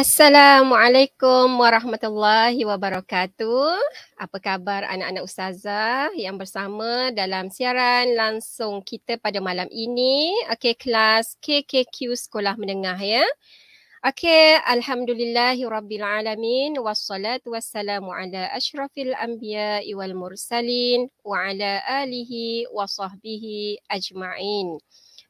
Assalamualaikum warahmatullahi wabarakatuh. Apa khabar anak-anak ustazah yang bersama dalam siaran langsung kita pada malam ini. Okey, kelas KKQ Sekolah Menengah ya. Okey, alhamdulillahi rabbil alamin wassalatu wassalamu ala asyrafil anbiya wal mursalin wa ala alihi wa sahbihi ajma'in.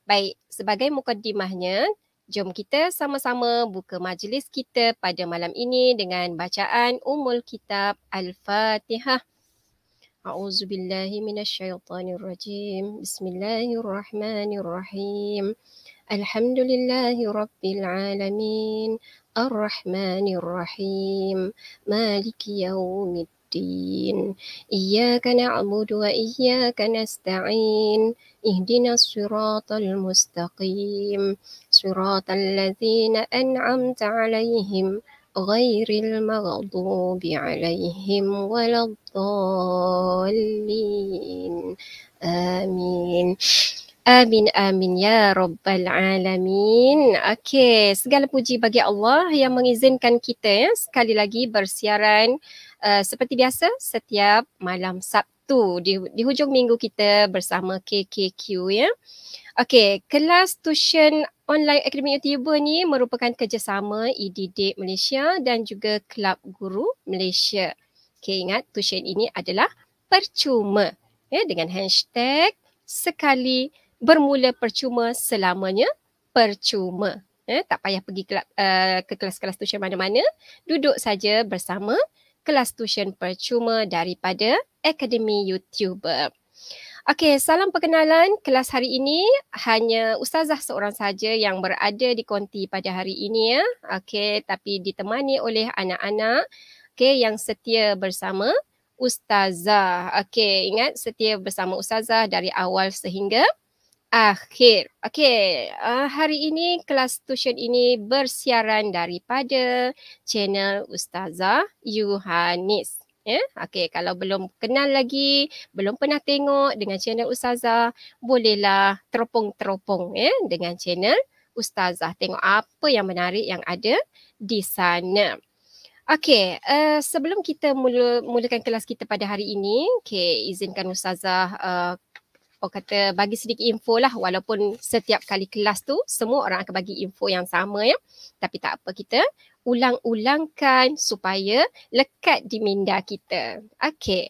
Baik, sebagai mukaddimahnya, Jom kita sama-sama buka majlis kita pada malam ini dengan bacaan Umul Kitab Al-Fatihah. A'udzu billahi minasyaitonir rajim. Bismillahirrahmanirrahim. Alhamdulillahirabbil alamin. Arrahmanirrahim. Maliki yaumid الدين إياك نعبد وإياك نستعين اهدنا الصراط المستقيم صراط الذين أنعمت عليهم غير المغضوب عليهم ولا الضالين آمين Amin amin ya rabbal alamin. Okey, segala puji bagi Allah yang mengizinkan kita ya sekali lagi bersiaran Eh, seperti biasa setiap malam Sabtu di, di hujung minggu kita bersama KKQ ya. Okey, kelas tuition online Akademi YouTuber ni merupakan kerjasama EDD Malaysia dan juga Kelab Guru Malaysia. Okey, ingat tuition ini adalah percuma ya dengan hashtag sekali bermula percuma selamanya percuma. Ya, tak payah pergi kelab, uh, ke kelas-kelas tuition mana-mana, duduk saja bersama kelas tuition percuma daripada Akademi YouTuber. Okey, salam perkenalan. Kelas hari ini hanya ustazah seorang saja yang berada di konti pada hari ini ya. Okey, tapi ditemani oleh anak-anak okey yang setia bersama ustazah. Okey, ingat setia bersama ustazah dari awal sehingga akhir. Okey, uh, hari ini kelas tuition ini bersiaran daripada channel Ustazah Yuhanis. Ya, yeah? okey kalau belum kenal lagi, belum pernah tengok dengan channel Ustazah, bolehlah teropong-teropong ya yeah? dengan channel Ustazah tengok apa yang menarik yang ada di sana. Okey, uh, sebelum kita mula, mulakan kelas kita pada hari ini, okey izinkan Ustazah uh, orang oh, kata bagi sedikit info lah walaupun setiap kali kelas tu semua orang akan bagi info yang sama ya. Tapi tak apa kita ulang-ulangkan supaya lekat di minda kita. Okay.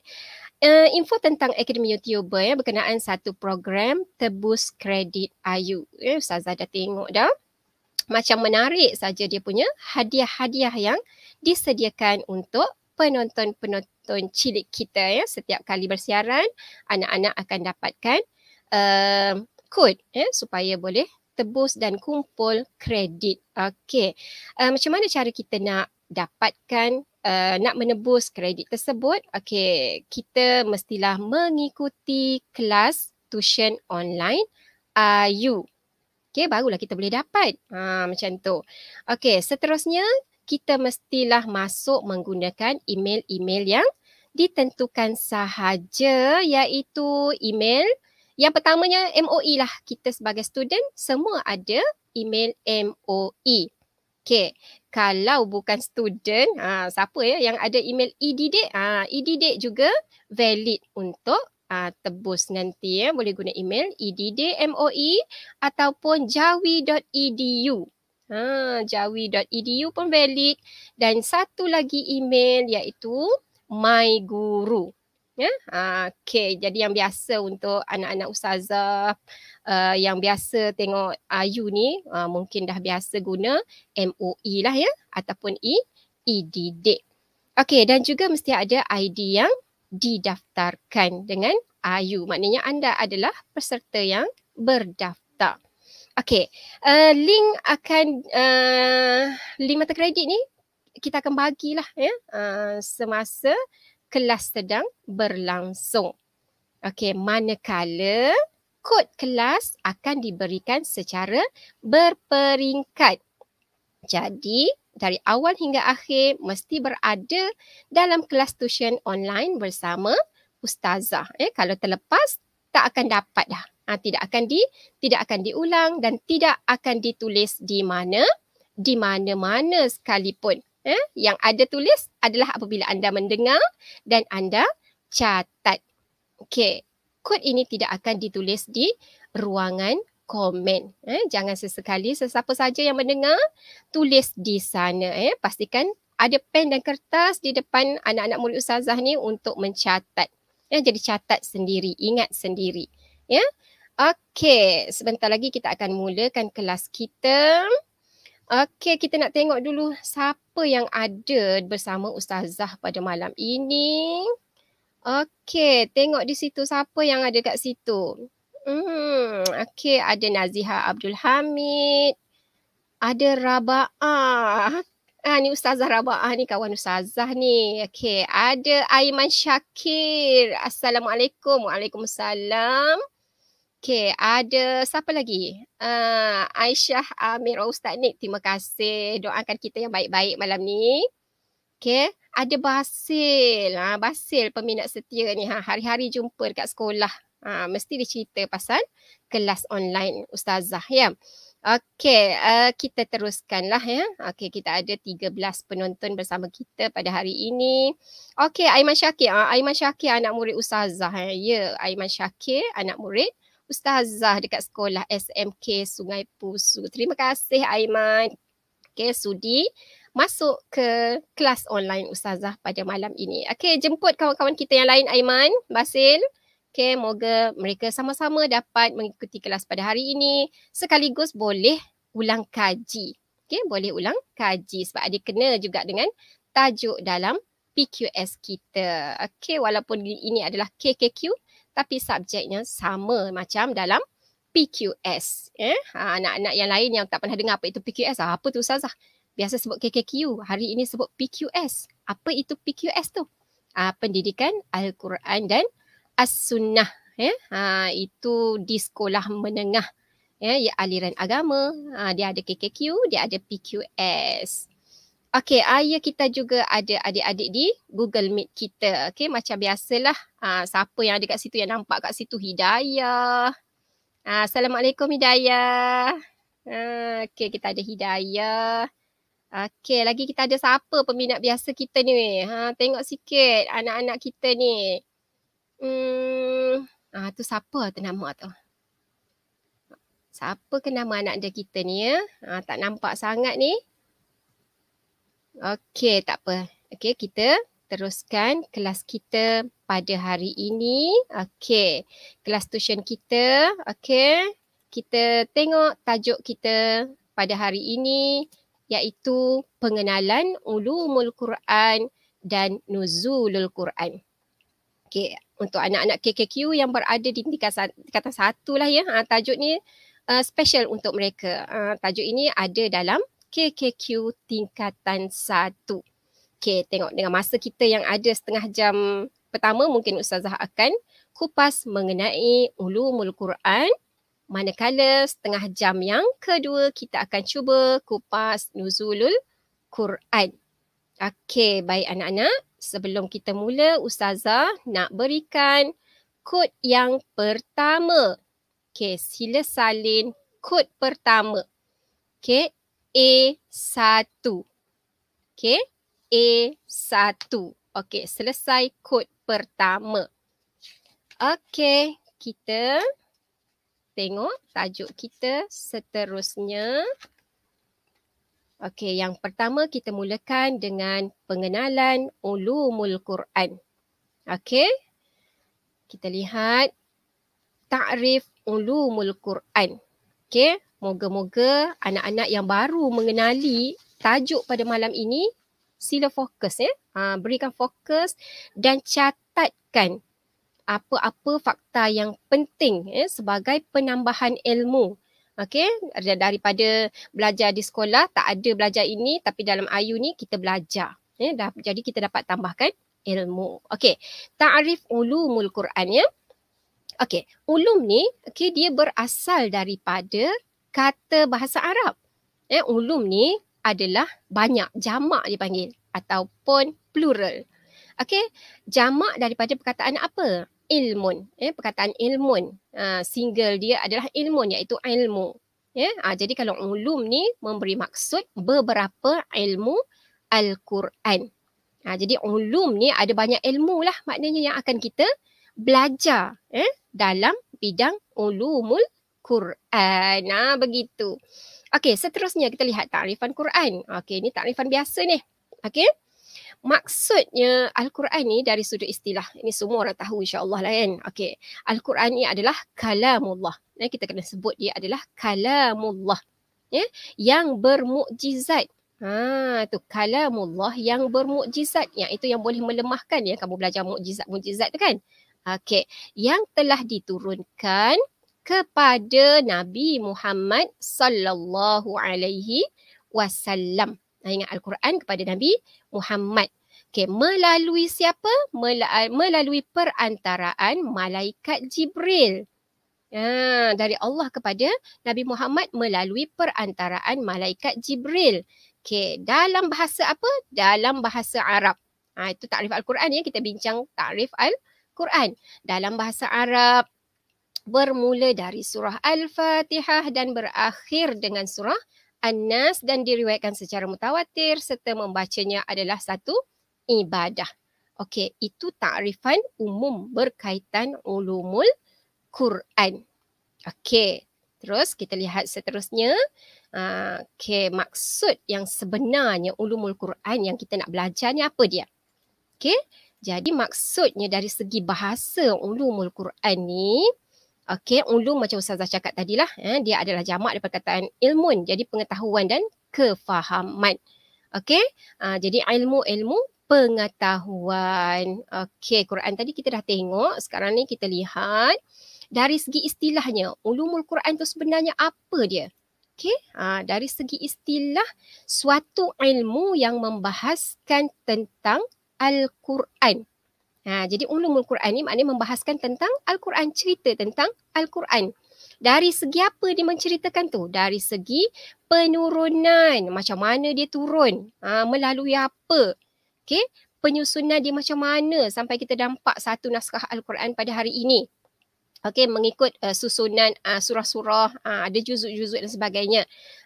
Uh, eh, info tentang Akademi YouTuber ya, berkenaan satu program tebus kredit Ayu. Ya, Ustazah dah tengok dah. Macam menarik saja dia punya hadiah-hadiah yang disediakan untuk penonton-penonton penonton cilik kita ya setiap kali bersiaran anak-anak akan dapatkan uh, ehm, code ya supaya boleh tebus dan kumpul kredit. Okey. Uh, macam mana cara kita nak dapatkan uh, nak menebus kredit tersebut? Okey, kita mestilah mengikuti kelas tuition online IU. Uh, Okey, barulah kita boleh dapat. Ha uh, macam tu. Okey, seterusnya kita mestilah masuk menggunakan email-email yang ditentukan sahaja iaitu email. Yang pertamanya MOE lah. Kita sebagai student semua ada email MOE. Okay. Kalau bukan student, ha, siapa ya yang ada email e-didik? Ha, e juga valid untuk ha, tebus nanti. Ya. Boleh guna email e-didik-moe ataupun jawi.edu. Ha, jawi.edu pun valid. Dan satu lagi email iaitu my guru ya yeah? uh, okey jadi yang biasa untuk anak-anak ustazah uh, yang biasa tengok ayu ni uh, mungkin dah biasa guna MOE lah ya yeah? ataupun E EDD okey dan juga mesti ada ID yang didaftarkan dengan ayu maknanya anda adalah peserta yang berdaftar Okay, uh, ah, link akan uh, link mata kredit ni kita akan bagilah ya uh, semasa kelas sedang berlangsung. Okey, manakala kod kelas akan diberikan secara berperingkat. Jadi, dari awal hingga akhir mesti berada dalam kelas tuition online bersama ustazah. Eh, kalau terlepas tak akan dapat dah. Ha, tidak akan di tidak akan diulang dan tidak akan ditulis di mana di mana-mana sekalipun eh, yang ada tulis adalah apabila anda mendengar dan anda catat. Okey, kod ini tidak akan ditulis di ruangan komen. Eh, jangan sesekali sesiapa saja yang mendengar tulis di sana. Eh. Pastikan ada pen dan kertas di depan anak-anak murid ustazah ni untuk mencatat. Ya, jadi catat sendiri, ingat sendiri. Ya. Okey, sebentar lagi kita akan mulakan kelas kita. Okey, kita nak tengok dulu siapa yang ada bersama Ustazah pada malam ini. Okey, tengok di situ siapa yang ada kat situ. Hmm, okey, ada Naziha Abdul Hamid. Ada Raba'ah. Ah, ni Ustazah Raba'ah ni kawan Ustazah ni. Okey, ada Aiman Syakir. Assalamualaikum. Waalaikumsalam. Okay, ada siapa lagi? Uh, Aisyah Amir oh, Ustaz Nik, terima kasih. Doakan kita yang baik-baik malam ni. Okay, ada Basil. Ha, Basil peminat setia ni. Ha, hari-hari jumpa dekat sekolah. Ha, mesti dicerita pasal kelas online Ustazah. Ya. Okay, uh, eh, kita teruskanlah ya. Okay, kita ada 13 penonton bersama kita pada hari ini. Okay, Aiman Syakir. Uh, Aiman Syakir anak murid Ustazah. Ya, yeah, Aiman Syakir anak murid ustazah dekat sekolah SMK Sungai Pusu. Terima kasih Aiman. Okay, sudi masuk ke kelas online ustazah pada malam ini. Okay, jemput kawan-kawan kita yang lain Aiman, Basil. Okay, moga mereka sama-sama dapat mengikuti kelas pada hari ini. Sekaligus boleh ulang kaji. Okay, boleh ulang kaji sebab ada kena juga dengan tajuk dalam PQS kita. Okay, walaupun ini adalah KKQ, tapi subjeknya sama macam dalam PQS. Eh? Ya. Ha, anak-anak yang lain yang tak pernah dengar apa itu PQS, ah, apa tu Ustazah? Biasa sebut KKQ, hari ini sebut PQS. Apa itu PQS tu? Ha, pendidikan Al-Quran dan As-Sunnah. Eh? Ha, itu di sekolah menengah. Ya, ya aliran agama, ha, dia ada KKQ, dia ada PQS. Okay, ayah kita juga ada adik-adik di Google Meet kita. Okay, macam biasalah. Uh, siapa yang ada kat situ, yang nampak kat situ. Hidayah. Uh, Assalamualaikum Hidayah. Uh, ah, okay, kita ada Hidayah. Okay, lagi kita ada siapa peminat biasa kita ni? Ha, tengok sikit anak-anak kita ni. Hmm, ah, tu siapa tu nama tu? Siapa ke nama anak dia kita ni ya? Ha, tak nampak sangat ni. Okey, tak apa. Okey, kita teruskan kelas kita pada hari ini. Okey, kelas tuition kita. Okey, kita tengok tajuk kita pada hari ini iaitu pengenalan ulumul Quran dan nuzulul Quran. Okey, untuk anak-anak KKQ yang berada di tingkat satu lah ya, ha, tajuk ni uh, special untuk mereka. Uh, tajuk ini ada dalam KKQ tingkatan 1. Okey, tengok dengan masa kita yang ada setengah jam pertama mungkin Ustazah akan kupas mengenai ulumul Quran. Manakala setengah jam yang kedua kita akan cuba kupas nuzulul Quran. Okey, baik anak-anak. Sebelum kita mula, Ustazah nak berikan kod yang pertama. Okey, sila salin kod pertama. Okey, A1. Okey. A1. Okey, selesai kod pertama. Okey, kita tengok tajuk kita seterusnya. Okey, yang pertama kita mulakan dengan pengenalan ulumul Quran. Okey. Kita lihat takrif ulumul Quran. Okey, Moga-moga anak-anak yang baru mengenali tajuk pada malam ini sila fokus ya. Ha, berikan fokus dan catatkan apa-apa fakta yang penting ya sebagai penambahan ilmu. Okey, daripada belajar di sekolah tak ada belajar ini tapi dalam ayu ni kita belajar ya dah jadi kita dapat tambahkan ilmu. Okey, ta'rif ulumul Quran ya. Okey, ulum ni okey dia berasal daripada kata bahasa Arab. Eh, ulum ni adalah banyak, jamak dipanggil panggil ataupun plural. Okey, jamak daripada perkataan apa? Ilmun. Eh, perkataan ilmun. Ha, single dia adalah ilmun iaitu ilmu. Yeah? Ha, jadi kalau ulum ni memberi maksud beberapa ilmu Al-Quran. Ha, jadi ulum ni ada banyak ilmu lah maknanya yang akan kita belajar eh, dalam bidang ulumul Quran. Nah, begitu. Okey, seterusnya kita lihat takrifan Quran. Okey, ini takrifan biasa ni. Okey. Maksudnya Al-Quran ni dari sudut istilah. Ini semua orang tahu insya-Allah lah kan. Okey. Al-Quran ni adalah kalamullah. Ya, kita kena sebut dia adalah kalamullah. Ya, yang bermukjizat. Ha, tu kalamullah yang bermukjizat. Yang itu yang boleh melemahkan ya kamu belajar mukjizat-mukjizat tu kan. Okey. Yang telah diturunkan kepada Nabi Muhammad sallallahu alaihi wasallam. Nah, ingat Al-Quran kepada Nabi Muhammad. Okay, melalui siapa? Melalui perantaraan malaikat Jibril. Ya, dari Allah kepada Nabi Muhammad melalui perantaraan malaikat Jibril. Okay, dalam bahasa apa? Dalam bahasa Arab. Ha, itu takrif Al-Quran ya. Kita bincang takrif Al-Quran. Dalam bahasa Arab, bermula dari surah Al-Fatihah dan berakhir dengan surah An-Nas dan diriwayatkan secara mutawatir serta membacanya adalah satu ibadah. Okey, itu takrifan umum berkaitan ulumul Quran. Okey, terus kita lihat seterusnya. Ah, okey, maksud yang sebenarnya ulumul Quran yang kita nak belajar ni apa dia? Okey, jadi maksudnya dari segi bahasa ulumul Quran ni, Okey, ulum macam Ustazah cakap tadi lah. Eh, dia adalah jamak daripada kataan ilmun. Jadi pengetahuan dan kefahaman. Okey, uh, jadi ilmu-ilmu pengetahuan. Okey, Quran tadi kita dah tengok. Sekarang ni kita lihat dari segi istilahnya. Ulumul Quran tu sebenarnya apa dia? Okey, uh, dari segi istilah suatu ilmu yang membahaskan tentang Al-Quran. Ha, jadi ulumul Quran ni maknanya membahaskan tentang Al-Quran, cerita tentang Al-Quran. Dari segi apa dia menceritakan tu? Dari segi penurunan, macam mana dia turun, ha, melalui apa. Okay, penyusunan dia macam mana sampai kita dampak satu naskah Al-Quran pada hari ini. Okey, mengikut uh, susunan uh, surah-surah, uh, ada juzuk-juzuk dan sebagainya.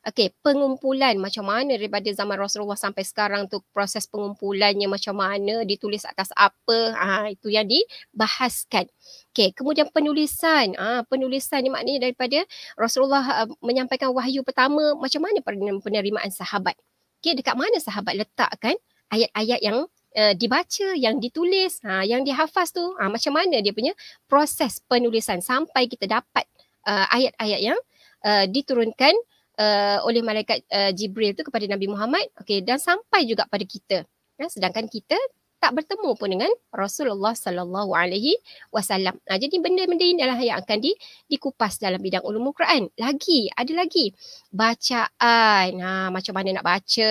Okey, pengumpulan macam mana daripada zaman Rasulullah sampai sekarang tu proses pengumpulannya macam mana, ditulis atas apa, uh, itu yang dibahaskan. Okey, kemudian penulisan. Uh, penulisan ni maknanya daripada Rasulullah uh, menyampaikan wahyu pertama, macam mana penerimaan sahabat. Okey, dekat mana sahabat letakkan ayat-ayat yang uh, dibaca, yang ditulis, ha, yang dihafaz tu ha, macam mana dia punya proses penulisan sampai kita dapat uh, ayat-ayat yang uh, diturunkan uh, oleh malaikat uh, Jibril tu kepada Nabi Muhammad okay, dan sampai juga pada kita. Ya, sedangkan kita tak bertemu pun dengan Rasulullah sallallahu alaihi wasallam. Ha, jadi benda-benda ini adalah yang akan di, dikupas dalam bidang ulumul Quran. Lagi, ada lagi bacaan. Ha, macam mana nak baca?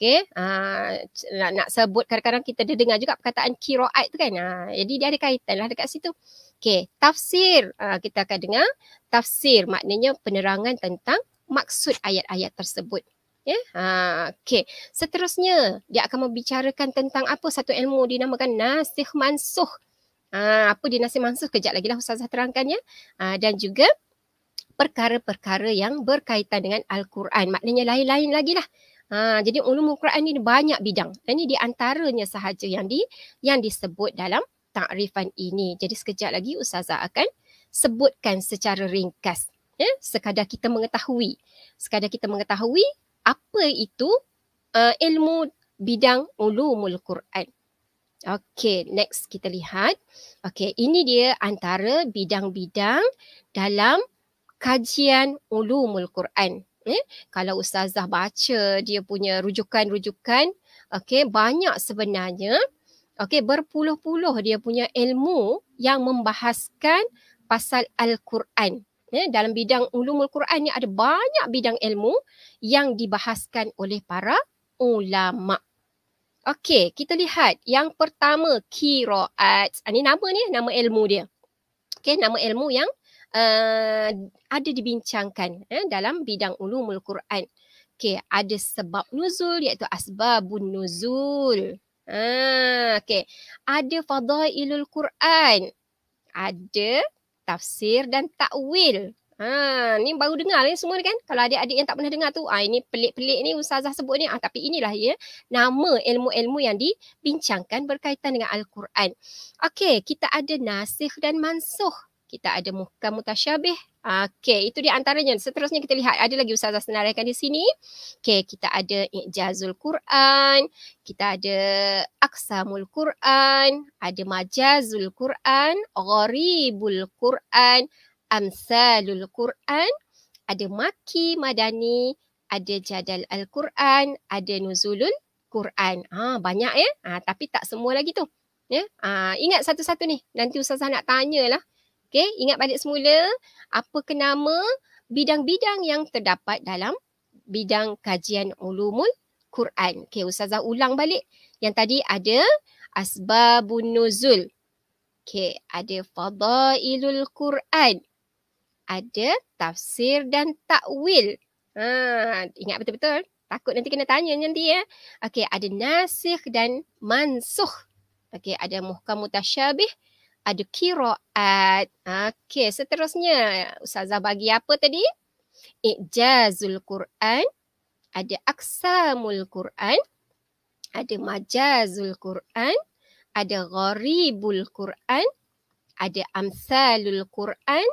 Okay, uh, ah, nak, nak sebut kadang-kadang kita ada dengar juga perkataan kiraat tu kan. Uh, jadi dia ada kaitan lah dekat situ. Okay, tafsir uh, kita akan dengar. Tafsir maknanya penerangan tentang maksud ayat-ayat tersebut. Yeah? Ya? Uh, Okey, seterusnya dia akan membicarakan tentang apa satu ilmu dinamakan nasih mansuh. Uh, apa di nasih mansuh? Kejap lagi lah Ustazah terangkan ya. Uh, dan juga perkara-perkara yang berkaitan dengan Al-Quran. Maknanya lain-lain lagi lah. Ha, jadi ulumul Quran ni banyak bidang. ni di antaranya sahaja yang di yang disebut dalam takrifan ini. Jadi sekejap lagi ustazah akan sebutkan secara ringkas. Ya, sekadar kita mengetahui, sekadar kita mengetahui apa itu uh, ilmu bidang ulumul Quran. Okey, next kita lihat. Okey, ini dia antara bidang-bidang dalam kajian ulumul Quran eh, kalau ustazah baca dia punya rujukan-rujukan okey banyak sebenarnya okey berpuluh-puluh dia punya ilmu yang membahaskan pasal al-Quran eh, dalam bidang ulumul Quran ni ada banyak bidang ilmu yang dibahaskan oleh para ulama okey kita lihat yang pertama qiraat ini ah, nama ni nama ilmu dia okey nama ilmu yang uh, ada dibincangkan eh, dalam bidang ulumul Quran. Okey, ada sebab nuzul iaitu asbabun nuzul. Ha, okey. Ada fadailul Quran. Ada tafsir dan takwil. Ha, ni baru dengar ni semua ni kan. Kalau ada adik yang tak pernah dengar tu, ah ini pelik-pelik ni ustazah sebut ni. Ah tapi inilah ya nama ilmu-ilmu yang dibincangkan berkaitan dengan al-Quran. Okey, kita ada nasikh dan mansukh kita ada muhkam mutasyabih. Ah, okey, itu di antaranya. Seterusnya kita lihat ada lagi ustazah senaraikan di sini. Okey, kita ada ijazul Quran, kita ada aqsamul Quran, ada majazul Quran, gharibul Quran, amsalul Quran, ada maki madani, ada jadal al-Quran, ada nuzulul Quran. Ha, banyak ya. Ha, tapi tak semua lagi tu. Ya. Ha, ingat satu-satu ni. Nanti ustazah nak tanyalah. lah. Okey, ingat balik semula apa kenama bidang-bidang yang terdapat dalam bidang kajian ulumul Quran. Okey, Ustazah ulang balik. Yang tadi ada asbabun nuzul. Okey, ada fadailul Quran. Ada tafsir dan takwil. Ha, ingat betul-betul. Takut nanti kena tanya nanti ya. Okey, ada nasikh dan mansukh. Okey, ada muhkam mutasyabih ada kiraat. Okey, seterusnya Ustazah bagi apa tadi? Ijazul Quran, ada aksamul Quran, ada majazul Quran, ada gharibul Quran, ada amsalul Quran,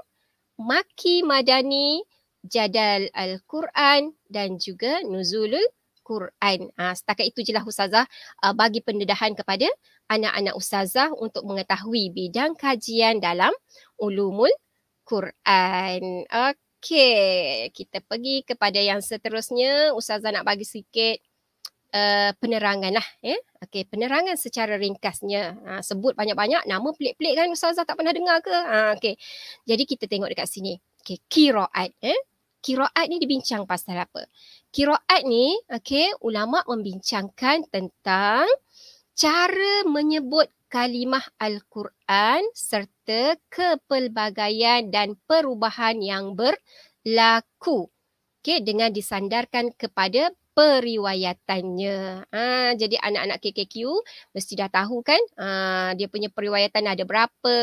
maki madani, jadal al-Quran dan juga nuzulul Quran. Ah setakat itu jelah ustazah ah, bagi pendedahan kepada anak-anak ustazah untuk mengetahui bidang kajian dalam ulumul Quran. Okey, kita pergi kepada yang seterusnya. Ustazah nak bagi sikit uh, penerangan lah. Eh? Okey, penerangan secara ringkasnya. Ha, sebut banyak-banyak nama pelik-pelik kan Ustazah tak pernah dengar ke? Ha, Okey, jadi kita tengok dekat sini. Okey, kiraat. Eh? Ya. Kiraat ni dibincang pasal apa? Kiraat ni, okey, ulama' membincangkan tentang cara menyebut kalimah Al-Quran serta kepelbagaian dan perubahan yang berlaku. Okay, dengan disandarkan kepada periwayatannya. Ha, jadi anak-anak KKQ mesti dah tahu kan ha, dia punya periwayatan ada berapa,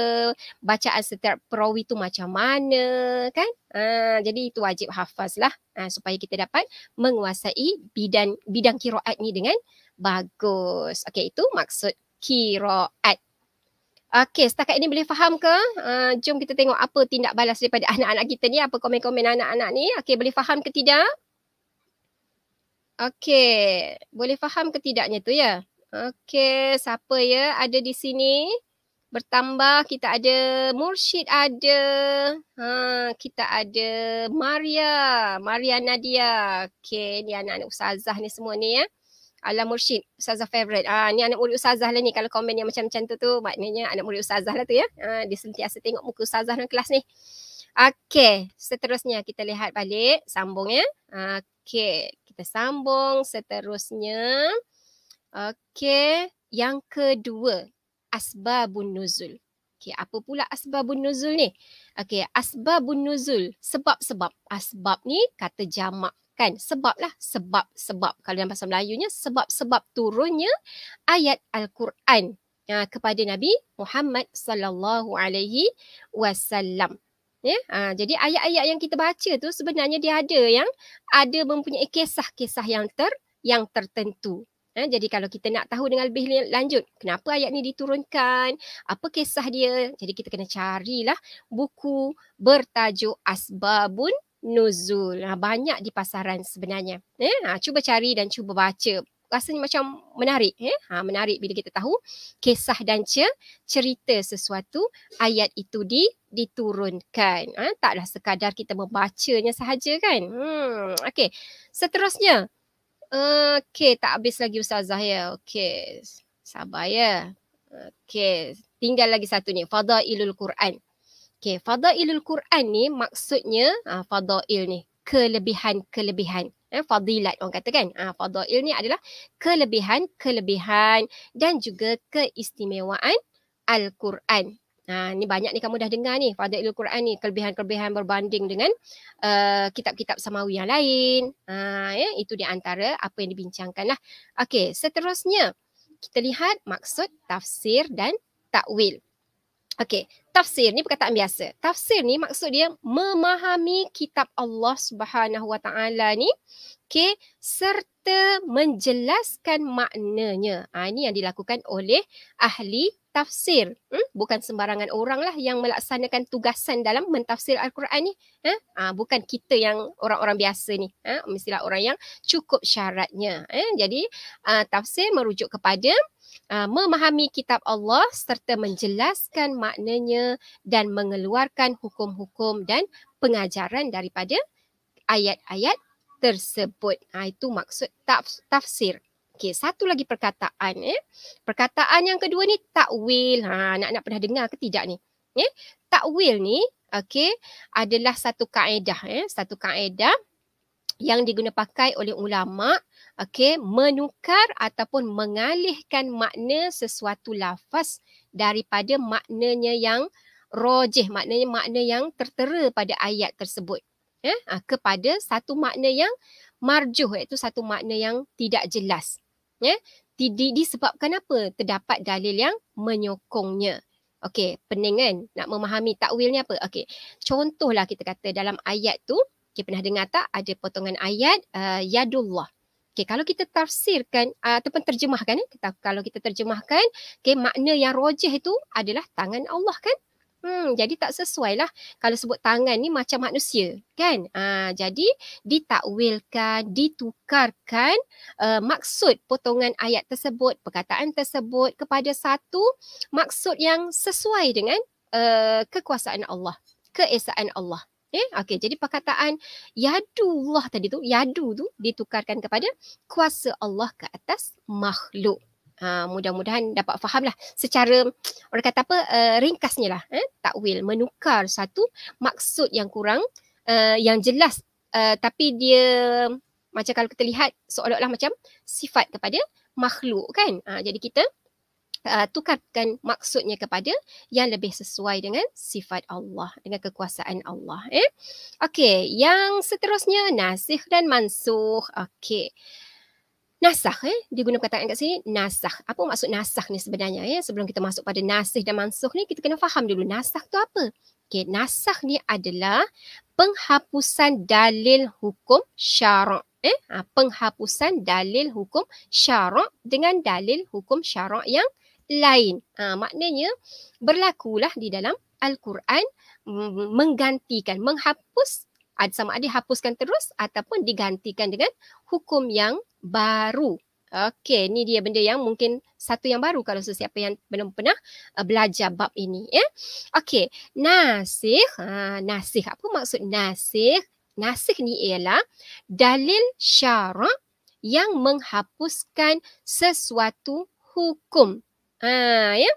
bacaan setiap perawi tu macam mana kan. Ha, jadi itu wajib hafaz lah ha, supaya kita dapat menguasai bidang, bidang kiraat ni dengan bagus. Okey itu maksud kiraat. Okey, setakat ini boleh faham ke? Uh, jom kita tengok apa tindak balas daripada anak-anak kita ni, apa komen-komen anak-anak ni. Okey, boleh faham ke tidak? Okey, boleh faham ke tidaknya tu ya? Okey, siapa ya ada di sini? Bertambah kita ada Murshid ada. Ha, kita ada Maria, Maria Nadia. Okey, ni anak-anak ustazah ni semua ni ya. Ala Murshid, ustazah favorite. Ah, ni anak murid ustazah lah ni kalau komen yang macam-macam tu tu maknanya anak murid ustazah lah tu ya. Ha, dia sentiasa tengok muka ustazah dalam kelas ni. Okey, seterusnya kita lihat balik, sambung ya. Ah, Okey, kita sambung seterusnya. Okey, yang kedua, asbabun nuzul. Okey, apa pula asbabun nuzul ni? Okey, asbabun nuzul, sebab-sebab. Asbab ni kata jamak kan? Sebablah sebab-sebab. Kalau yang bahasa Melayunya, sebab-sebab turunnya ayat Al-Quran ah, kepada Nabi Muhammad sallallahu alaihi wasallam. Yeah? Ha, jadi ayat-ayat yang kita baca tu sebenarnya dia ada yang ada mempunyai kisah-kisah yang ter yang tertentu. Ha, jadi kalau kita nak tahu dengan lebih lanjut kenapa ayat ni diturunkan, apa kisah dia, jadi kita kena carilah buku bertajuk Asbabun Nuzul. Ha, banyak di pasaran sebenarnya. Eh, ha, cuba cari dan cuba baca rasanya macam menarik ya ha menarik bila kita tahu kisah dan cerita sesuatu ayat itu di diturunkan ha, taklah sekadar kita membacanya sahaja kan hmm okey seterusnya okey tak habis lagi ustazah ya okey sabar ya okey tinggal lagi satu ni fadailul quran Okey, fadailul Quran ni maksudnya ah, fadail ni kelebihan-kelebihan. Eh, fadilat orang kata kan. Ah, Fadil ni adalah kelebihan-kelebihan dan juga keistimewaan Al-Quran. Ah, ni banyak ni kamu dah dengar ni. Fadil Al-Quran ni kelebihan-kelebihan berbanding dengan uh, kitab-kitab samawi yang lain. Ah, eh, itu di antara apa yang dibincangkan lah. Okay, seterusnya kita lihat maksud tafsir dan takwil. Okey, tafsir ni perkataan biasa. Tafsir ni maksud dia memahami kitab Allah Subhanahu Wa Taala ni, okey, serta menjelaskan maknanya. Ah ha, ini yang dilakukan oleh ahli tafsir. Hmm? Bukan sembarangan orang lah yang melaksanakan tugasan dalam mentafsir Al-Quran ni. Ha? Ha, bukan kita yang orang-orang biasa ni. Ha? Mestilah orang yang cukup syaratnya. Ha? Jadi uh, tafsir merujuk kepada uh, memahami kitab Allah serta menjelaskan maknanya dan mengeluarkan hukum-hukum dan pengajaran daripada ayat-ayat tersebut. Ha, itu maksud taf- tafsir. Okey, satu lagi perkataan eh. Perkataan yang kedua ni takwil. Ha, anak-anak pernah dengar ke tidak ni? Eh, takwil ni okey adalah satu kaedah eh, satu kaedah yang pakai oleh ulama okey menukar ataupun mengalihkan makna sesuatu lafaz daripada maknanya yang rojih maknanya makna yang tertera pada ayat tersebut eh ha, kepada satu makna yang marjuh iaitu satu makna yang tidak jelas ya di, disebabkan apa terdapat dalil yang menyokongnya okey pening kan nak memahami takwil ni apa okey contohlah kita kata dalam ayat tu okey pernah dengar tak ada potongan ayat uh, yadullah okey kalau kita tafsirkan uh, ataupun terjemahkan eh, kita, kalau kita terjemahkan okey makna yang rojih itu adalah tangan Allah kan Hmm, jadi tak sesuai lah kalau sebut tangan ni macam manusia kan. Ha, jadi ditakwilkan, ditukarkan uh, maksud potongan ayat tersebut, perkataan tersebut kepada satu maksud yang sesuai dengan uh, kekuasaan Allah, keesaan Allah. Eh, okay, jadi perkataan yadu Allah tadi tu, yadu tu ditukarkan kepada kuasa Allah ke atas makhluk. Ha, mudah-mudahan dapat faham lah secara orang kata apa uh, ringkasnya lah eh? takwil menukar satu maksud yang kurang uh, yang jelas uh, tapi dia macam kalau kita lihat seolah-olah macam sifat kepada makhluk kan ha, jadi kita uh, tukarkan maksudnya kepada yang lebih sesuai dengan sifat Allah dengan kekuasaan Allah eh okey yang seterusnya nasikh dan mansukh okey nasakh eh dia guna perkataan kat sini nasakh apa maksud nasakh ni sebenarnya ya eh? sebelum kita masuk pada nasih dan mansukh ni kita kena faham dulu nasakh tu apa okey nasakh ni adalah penghapusan dalil hukum syarak eh ha, penghapusan dalil hukum syarak dengan dalil hukum syarak yang lain ha, maknanya berlakulah di dalam al-Quran menggantikan menghapus ada sama ada hapuskan terus ataupun digantikan dengan hukum yang baru. Okey, ni dia benda yang mungkin satu yang baru kalau sesiapa yang belum pernah uh, belajar bab ini. Ya? Yeah? Okey, nasih. Ha, nasih, apa maksud nasih? Nasih ni ialah dalil syarak yang menghapuskan sesuatu hukum. Ha, ya?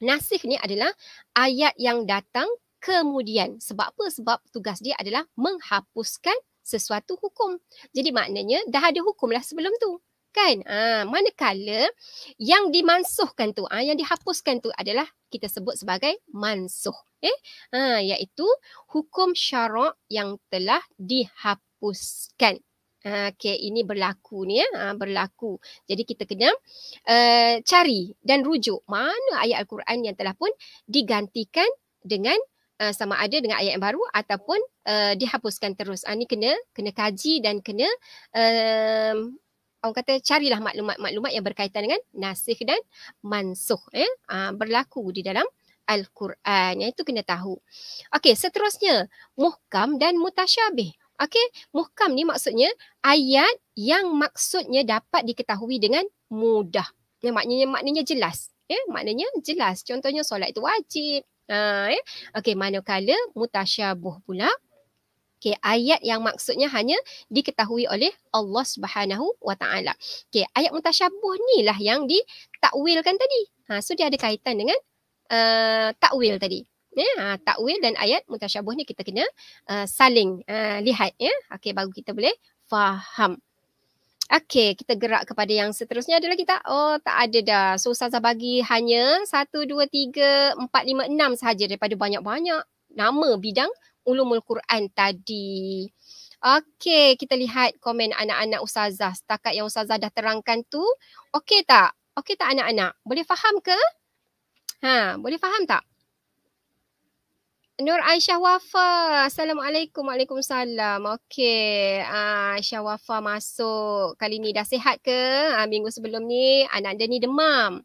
Nasih ni adalah ayat yang datang kemudian. Sebab apa? Sebab tugas dia adalah menghapuskan sesuatu hukum. Jadi maknanya dah ada hukum lah sebelum tu. Kan? Ha, manakala yang dimansuhkan tu, ha, yang dihapuskan tu adalah kita sebut sebagai mansuh. Eh? Ha, iaitu hukum syarak yang telah dihapuskan. Ha, okay, ini berlaku ni ya, ha, berlaku. Jadi kita kena uh, cari dan rujuk mana ayat Al-Quran yang telah pun digantikan dengan uh, sama ada dengan ayat yang baru ataupun uh, dihapuskan terus. Ini ah, kena kena kaji dan kena uh, orang kata carilah maklumat-maklumat yang berkaitan dengan nasikh dan mansuh Eh? Uh, berlaku di dalam al-Quran. Yang itu kena tahu. Okey, seterusnya muhkam dan mutasyabih. Okey, muhkam ni maksudnya ayat yang maksudnya dapat diketahui dengan mudah. Ya, maknanya maknanya jelas. Ya, maknanya jelas. Contohnya solat itu wajib. Ha, eh? Okey, manakala mutasyabuh pula. Okey, ayat yang maksudnya hanya diketahui oleh Allah Subhanahu Wa Taala. ayat mutasyabuh ni lah yang ditakwilkan tadi. Ha, so dia ada kaitan dengan uh, takwil tadi. Ya, ha, takwil dan ayat mutasyabuh ni kita kena uh, saling uh, lihat ya. Okey, baru kita boleh faham. Okay, kita gerak kepada yang seterusnya adalah kita. Oh, tak ada dah. So, Saza bagi hanya 1, 2, 3, 4, 5, sahaja daripada banyak-banyak nama bidang ulumul Quran tadi. Okay, kita lihat komen anak-anak Ustazah. Setakat yang Ustazah dah terangkan tu, okay tak? Okay tak anak-anak? Boleh faham ke? Ha, boleh faham tak? Nur Aisyah Wafa. Assalamualaikum. Waalaikumsalam. Okey. Ah, Aisyah Wafa masuk. Kali ni dah sihat ke? Ah, minggu sebelum ni anak dia ni demam.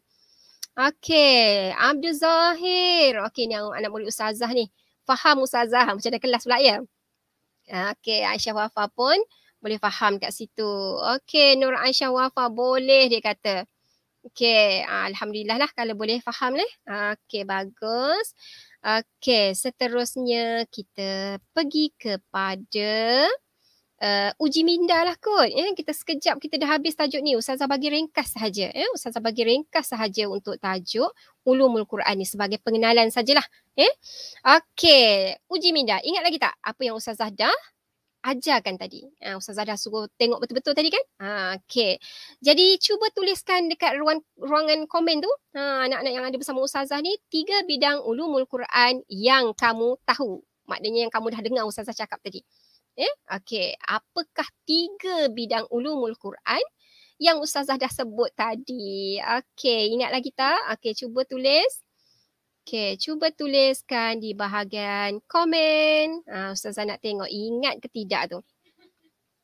Okey. Abdul Zahir. Okey ni yang anak murid ustazah ni. Faham ustazah. Ah, macam ada kelas pula ya. Okey. Aisyah Wafa pun boleh faham kat situ. Okey. Nur Aisyah Wafa boleh dia kata. Okey. Alhamdulillah lah kalau boleh faham leh. Okey. Bagus. Okey, seterusnya kita pergi kepada uh, uji minda lah kot. Eh, kita sekejap kita dah habis tajuk ni. Ustazah bagi ringkas sahaja. Eh, Ustazah bagi ringkas sahaja untuk tajuk Ulumul Quran ni sebagai pengenalan sajalah. Eh? Okey, uji minda. Ingat lagi tak apa yang Ustazah dah ajarkan tadi. Ha, ah, Ustazah dah suruh tengok betul-betul tadi kan? Ha, ah, okay. Jadi cuba tuliskan dekat ruang, ruangan komen tu. Ha, anak-anak yang ada bersama Ustazah ni. Tiga bidang ulumul Quran yang kamu tahu. Maknanya yang kamu dah dengar Ustazah cakap tadi. Eh? Okay. Apakah tiga bidang ulumul Quran yang Ustazah dah sebut tadi? Okay. Ingat lagi tak? Okay. Cuba tulis. Okay, cuba tuliskan di bahagian komen. Uh, Ustazah nak tengok ingat ke tidak tu.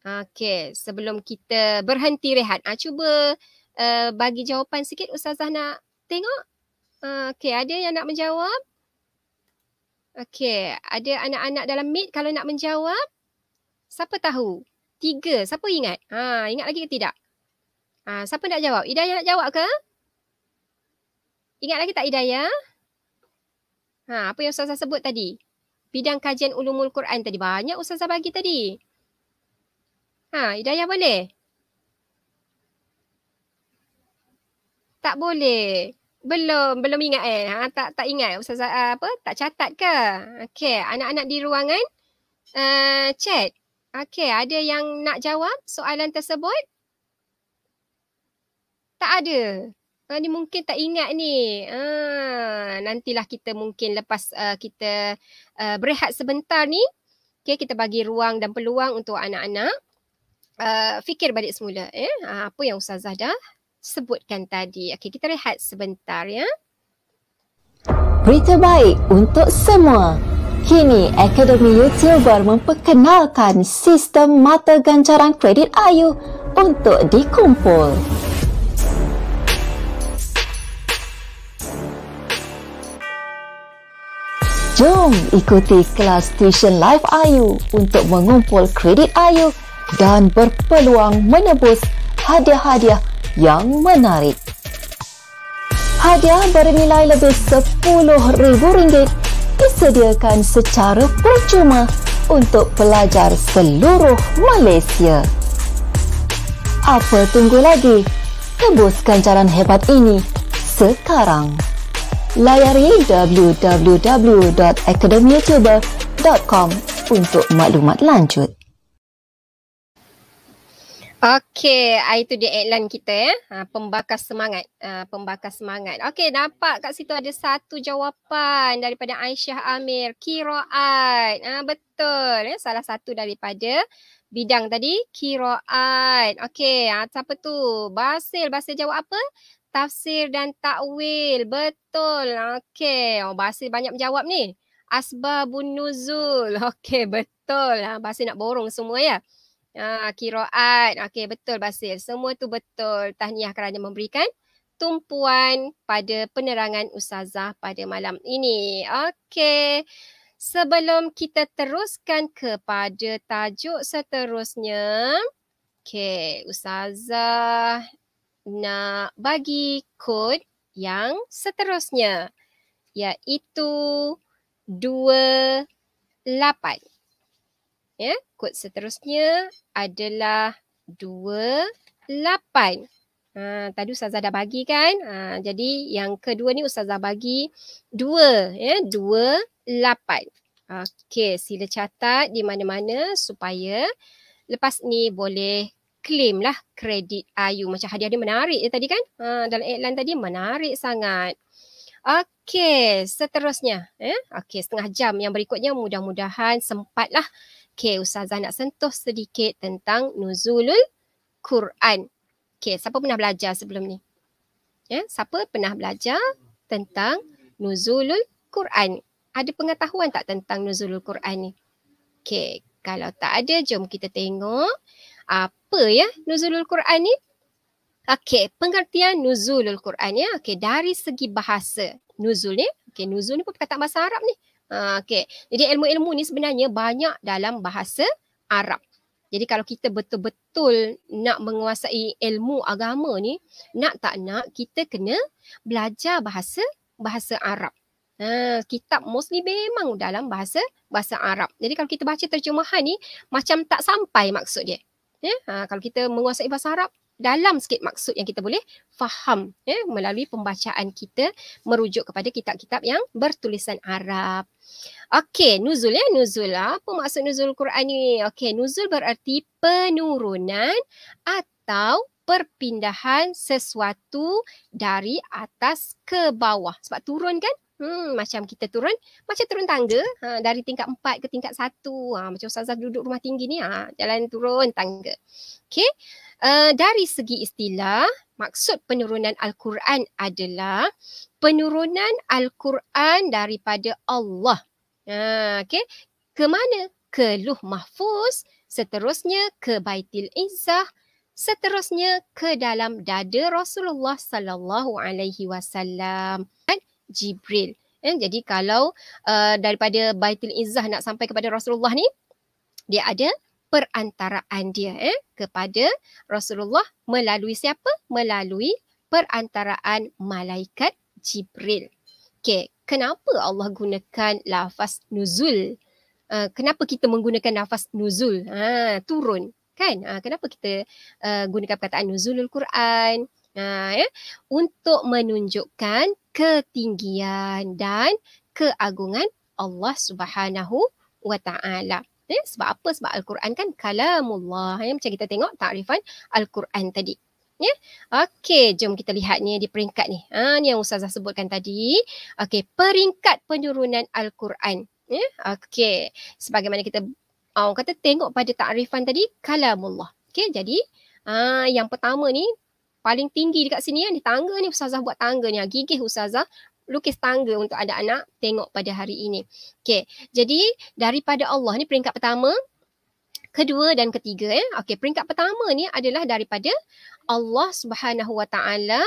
Okay, sebelum kita berhenti rehat. Uh, cuba uh, bagi jawapan sikit Ustazah nak tengok. Uh, ah, okay, ada yang nak menjawab? Okay, ada anak-anak dalam meet kalau nak menjawab? Siapa tahu? Tiga, siapa ingat? Ha, ingat lagi ke tidak? Ha, siapa nak jawab? Idaya nak jawab ke? Ingat lagi tak Idaya? Ya. Ha, apa yang Ustazah sebut tadi? Bidang kajian ulumul Quran tadi. Banyak Ustazah bagi tadi. Ha, Hidayah boleh? Tak boleh. Belum, belum ingat eh. Ha, tak tak ingat Ustazah ah, apa? Tak catat ke? Okey, anak-anak di ruangan uh, chat. Okey, ada yang nak jawab soalan tersebut? Tak ada. Ha, ah, ni mungkin tak ingat ni. Ha, nantilah kita mungkin lepas uh, kita uh, berehat sebentar ni. Okay, kita bagi ruang dan peluang untuk anak-anak. Uh, fikir balik semula. Eh? Ha, apa yang Ustazah dah sebutkan tadi. Okay, kita rehat sebentar ya. Berita baik untuk semua. Kini, Akademi Youtuber memperkenalkan sistem mata ganjaran kredit Ayu untuk dikumpul. Dikumpul. Jom ikuti kelas tuition live Ayu untuk mengumpul kredit Ayu dan berpeluang menebus hadiah-hadiah yang menarik. Hadiah bernilai lebih RM10,000 disediakan secara percuma untuk pelajar seluruh Malaysia. Apa tunggu lagi? Tebuskan jalan hebat ini sekarang layari www.academyyoutuber.com untuk maklumat lanjut. Okay, ah, itu dia iklan kita ya. Eh. Ah, pembakar semangat. Ah, pembakar semangat. Okay, nampak kat situ ada satu jawapan daripada Aisyah Amir. Kiraat. Betul. Eh. Salah satu daripada bidang tadi. Kiraat. Okay, siapa tu? Basil. Basil jawab apa? tafsir dan takwil. Betul. Okey. Oh, Basir banyak menjawab ni. Asbabun nuzul. Okey, betul. Ha, ah, Basir nak borong semua ya. Ha, ah, kiraat. Okey, betul Basir. Semua tu betul. Tahniah kerana memberikan tumpuan pada penerangan usazah pada malam ini. Okey. Sebelum kita teruskan kepada tajuk seterusnya. Okey, Ustazah nak bagi kod yang seterusnya iaitu 28. Ya, kod seterusnya adalah 28. Ha, tadi Ustazah dah bagi kan. Ha, jadi yang kedua ni Ustazah bagi dua. Ya, dua lapan. Okey sila catat di mana-mana supaya lepas ni boleh claim lah kredit Ayu. Macam hadiah dia menarik ya tadi kan? Ha, dalam iklan tadi menarik sangat. Okey, seterusnya. Eh? Okey, setengah jam yang berikutnya mudah-mudahan sempatlah. Okey, Ustazah nak sentuh sedikit tentang Nuzulul Quran. Okey, siapa pernah belajar sebelum ni? Eh? Siapa pernah belajar tentang Nuzulul Quran? Ada pengetahuan tak tentang Nuzulul Quran ni? Okey, kalau tak ada, jom kita tengok apa ya Nuzulul Quran ni? Okey, pengertian Nuzulul Quran ya. Okey, dari segi bahasa Nuzul ni. Okey, Nuzul ni pun perkataan bahasa Arab ni. Ha, Okey, jadi ilmu-ilmu ni sebenarnya banyak dalam bahasa Arab. Jadi kalau kita betul-betul nak menguasai ilmu agama ni, nak tak nak kita kena belajar bahasa bahasa Arab. Ha, kitab mostly memang dalam bahasa bahasa Arab. Jadi kalau kita baca terjemahan ni macam tak sampai maksud dia ya ha, kalau kita menguasai bahasa Arab dalam sikit maksud yang kita boleh faham ya melalui pembacaan kita merujuk kepada kitab-kitab yang bertulisan Arab. Okey, nuzul ya, nuzul apa maksud nuzul Quran ni? Okey, nuzul berarti penurunan atau perpindahan sesuatu dari atas ke bawah. Sebab turun kan hmm, macam kita turun macam turun tangga ha, dari tingkat empat ke tingkat satu ha, macam Ustazah duduk rumah tinggi ni ha, jalan turun tangga okay. uh, eh, dari segi istilah maksud penurunan Al-Quran adalah penurunan Al-Quran daripada Allah ha, okay. ke mana? ke Luh Mahfuz seterusnya ke Baitil Izzah seterusnya ke dalam dada Rasulullah sallallahu alaihi wasallam. Jibril. Eh, jadi kalau uh, daripada Baitul Izzah nak sampai kepada Rasulullah ni, dia ada perantaraan dia eh, kepada Rasulullah melalui siapa? Melalui perantaraan Malaikat Jibril. Okay, kenapa Allah gunakan lafaz nuzul? Uh, kenapa kita menggunakan lafaz nuzul? Ha, turun. Kan? Ha, kenapa kita uh, gunakan perkataan nuzulul Quran? ha, ya, untuk menunjukkan ketinggian dan keagungan Allah Subhanahu wa Ya, sebab apa? Sebab Al-Quran kan kalamullah. Ya, macam kita tengok takrifan Al-Quran tadi. Ya. Okey, jom kita lihat ni di peringkat ni. Ha, ni yang ustazah sebutkan tadi. Okey, peringkat penurunan Al-Quran. Ya. Okey. Sebagaimana kita orang kata tengok pada takrifan tadi kalamullah. Okey, jadi Ah, yang pertama ni paling tinggi dekat sini kan. Di tangga ni Ustazah buat tangga ni. Ha, gigih Ustazah lukis tangga untuk ada anak tengok pada hari ini. Okay. Jadi daripada Allah ni peringkat pertama. Kedua dan ketiga ya. Eh? Okay. Peringkat pertama ni adalah daripada Allah subhanahu wa ta'ala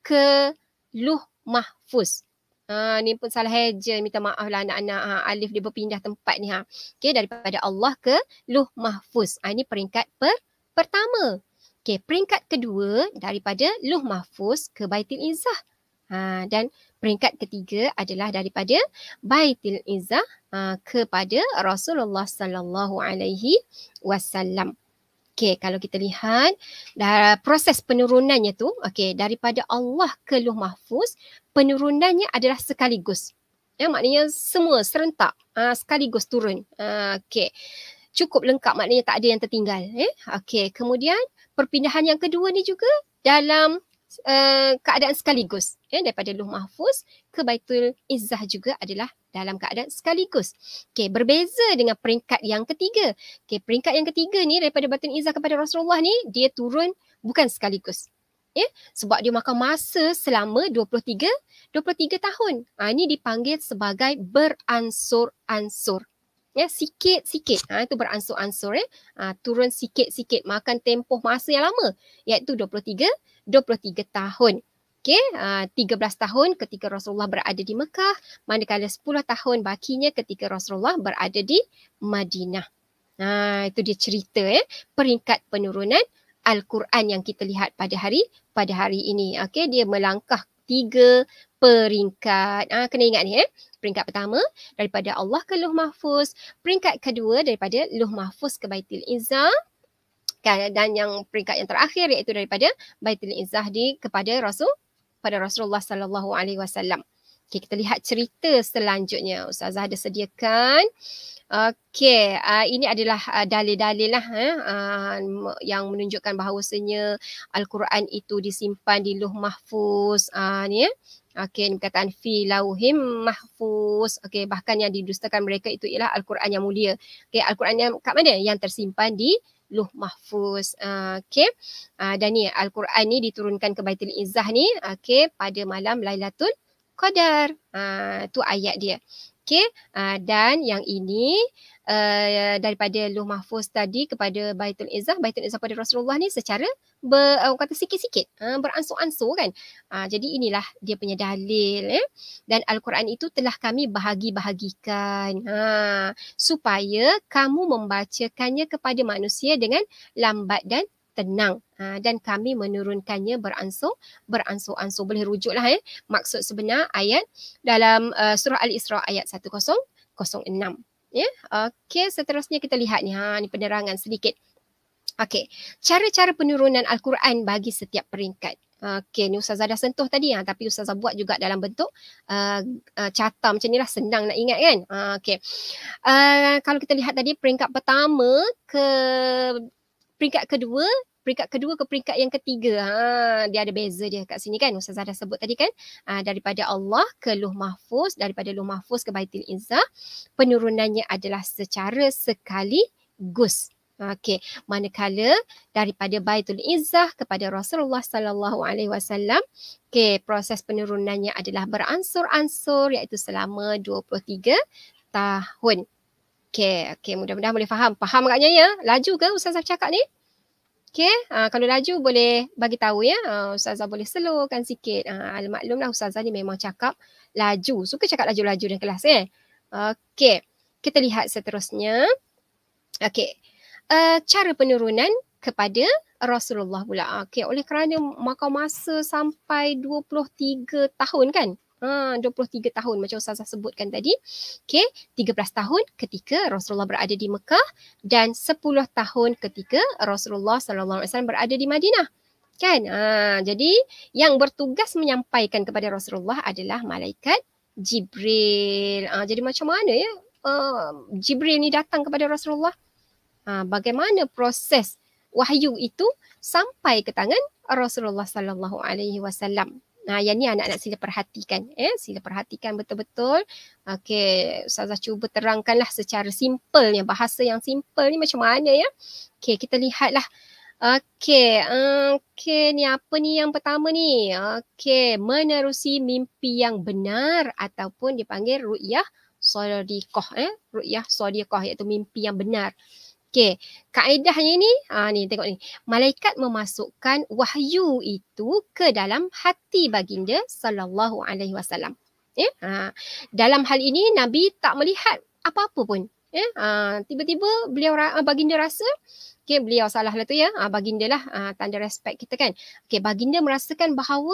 ke luh mahfuz. Ha, ni pun salah heja minta maaf lah anak-anak ha, Alif dia berpindah tempat ni ha. Okay, daripada Allah ke Luh Mahfuz ha, Ini peringkat per pertama Okey, peringkat kedua daripada Luh Mahfuz ke Baitul Izzah. Ha, dan peringkat ketiga adalah daripada Baitul Izzah ha, kepada Rasulullah sallallahu alaihi wasallam. Okey, kalau kita lihat proses penurunannya tu, okey, daripada Allah ke Luh Mahfuz, penurunannya adalah sekaligus. Ya, maknanya semua serentak, ha, sekaligus turun. Ha, okey. Cukup lengkap maknanya tak ada yang tertinggal. Eh? Okey, kemudian perpindahan yang kedua ni juga dalam uh, keadaan sekaligus ya daripada Luh Mahfuz ke Baitul Izzah juga adalah dalam keadaan sekaligus. Okey, berbeza dengan peringkat yang ketiga. Okey, peringkat yang ketiga ni daripada Baitul Izzah kepada Rasulullah ni dia turun bukan sekaligus. Ya, yeah? sebab dia makan masa selama 23 23 tahun. Ha, ini dipanggil sebagai beransur-ansur ya sikit-sikit ha itu beransur-ansur eh ha, turun sikit-sikit makan tempoh masa yang lama iaitu 23 23 tahun okey 13 ha, tahun ketika Rasulullah berada di Mekah manakala 10 tahun bakinya ketika Rasulullah berada di Madinah ha itu dia cerita eh peringkat penurunan al-Quran yang kita lihat pada hari pada hari ini okey dia melangkah tiga peringkat ha kena ingat ni eh peringkat pertama daripada Allah ke Luh Mahfuz, peringkat kedua daripada Luh Mahfuz ke Baitul Izzah kan, dan yang peringkat yang terakhir iaitu daripada Baitul Izzah di kepada Rasul pada Rasulullah sallallahu alaihi wasallam. Okey kita lihat cerita selanjutnya. Ustazah ada sediakan. Okey, uh, ini adalah uh, dalil-dalil lah eh, uh, yang menunjukkan bahawasanya Al-Quran itu disimpan di Luh Mahfuz. Uh, ni, eh. Okey, perkataan fi lauhim mahfuz. Okey, bahkan yang didustakan mereka itu ialah Al-Quran yang mulia. Okey, Al-Quran yang kat mana? Yang tersimpan di Luh Mahfuz. Uh, okey. Uh, dan ni Al-Quran ni diturunkan ke Baitul Izzah ni okey pada malam Lailatul Qadar. uh, tu ayat dia. Okey, uh, dan yang ini uh, daripada Luh Mahfuz tadi kepada Baitul Izzah, Baitul Izzah kepada Rasulullah ni secara ber, uh, kata sikit-sikit, uh, beransur-ansur kan. Uh, jadi inilah dia punya dalil. Eh? Dan Al-Quran itu telah kami bahagi-bahagikan ha, supaya kamu membacakannya kepada manusia dengan lambat dan tenang ha, dan kami menurunkannya beransur beransur-ansur boleh rujuklah eh maksud sebenar ayat dalam uh, surah al-Isra ayat 1006 ya okey seterusnya kita lihat ni ha ni penerangan sedikit okey cara-cara penurunan al-Quran bagi setiap peringkat Okey, ni Ustazah dah sentuh tadi ya, tapi Ustazah buat juga dalam bentuk uh, eh, uh, eh, catam macam ni lah, senang nak ingat kan? Uh, Okey, uh, kalau kita lihat tadi peringkat pertama ke peringkat kedua peringkat kedua ke peringkat yang ketiga. Ha, dia ada beza dia kat sini kan. Ustazah dah sebut tadi kan. Ha, daripada Allah ke Luh Mahfuz. Daripada Luh Mahfuz ke Baitul Izzah. Penurunannya adalah secara sekali gus. Okey, manakala daripada Baitul Izzah kepada Rasulullah sallallahu alaihi wasallam, okey, proses penurunannya adalah beransur-ansur iaitu selama 23 tahun. Okay, okay mudah-mudahan boleh faham. Faham agaknya ya? Laju ke Ustazah cakap ni? Okay, ha, ah, kalau laju boleh bagi tahu ya. Ha, Ustazah boleh slowkan sikit. Ha, ah, maklumlah Ustazah ni memang cakap laju. Suka cakap laju-laju dalam kelas kan? Eh? Okay, kita lihat seterusnya. Okay, uh, cara penurunan kepada Rasulullah pula. Okay, oleh kerana makan masa sampai 23 tahun kan? ha, ah, 23 tahun macam Ustazah sebutkan tadi. okay, 13 tahun ketika Rasulullah berada di Mekah dan 10 tahun ketika Rasulullah sallallahu alaihi wasallam berada di Madinah. Kan? Ha, jadi yang bertugas menyampaikan kepada Rasulullah adalah malaikat Jibril. Ha, jadi macam mana ya? Uh, Jibril ni datang kepada Rasulullah. Ha, bagaimana proses wahyu itu sampai ke tangan Rasulullah sallallahu alaihi wasallam. Nah, yang ni anak-anak sila perhatikan. Eh? Sila perhatikan betul-betul. Okey, Ustazah cuba terangkanlah secara simple Bahasa yang simple ni macam mana ya. Okey, kita lihatlah. Okey, okey ni apa ni yang pertama ni? Okey, menerusi mimpi yang benar ataupun dipanggil ru'yah sodiqah. Eh? Ru'yah sodiqah iaitu mimpi yang benar. Okey, kaedahnya ni, ha ni tengok ni. Malaikat memasukkan wahyu itu ke dalam hati baginda sallallahu alaihi wasallam. Ya, ha. dalam hal ini Nabi tak melihat apa-apa pun. Ya, ha tiba-tiba beliau ha, baginda rasa Okay, beliau salah lah tu ya. Ah, baginda lah ah, tanda respect kita kan. Okay, baginda merasakan bahawa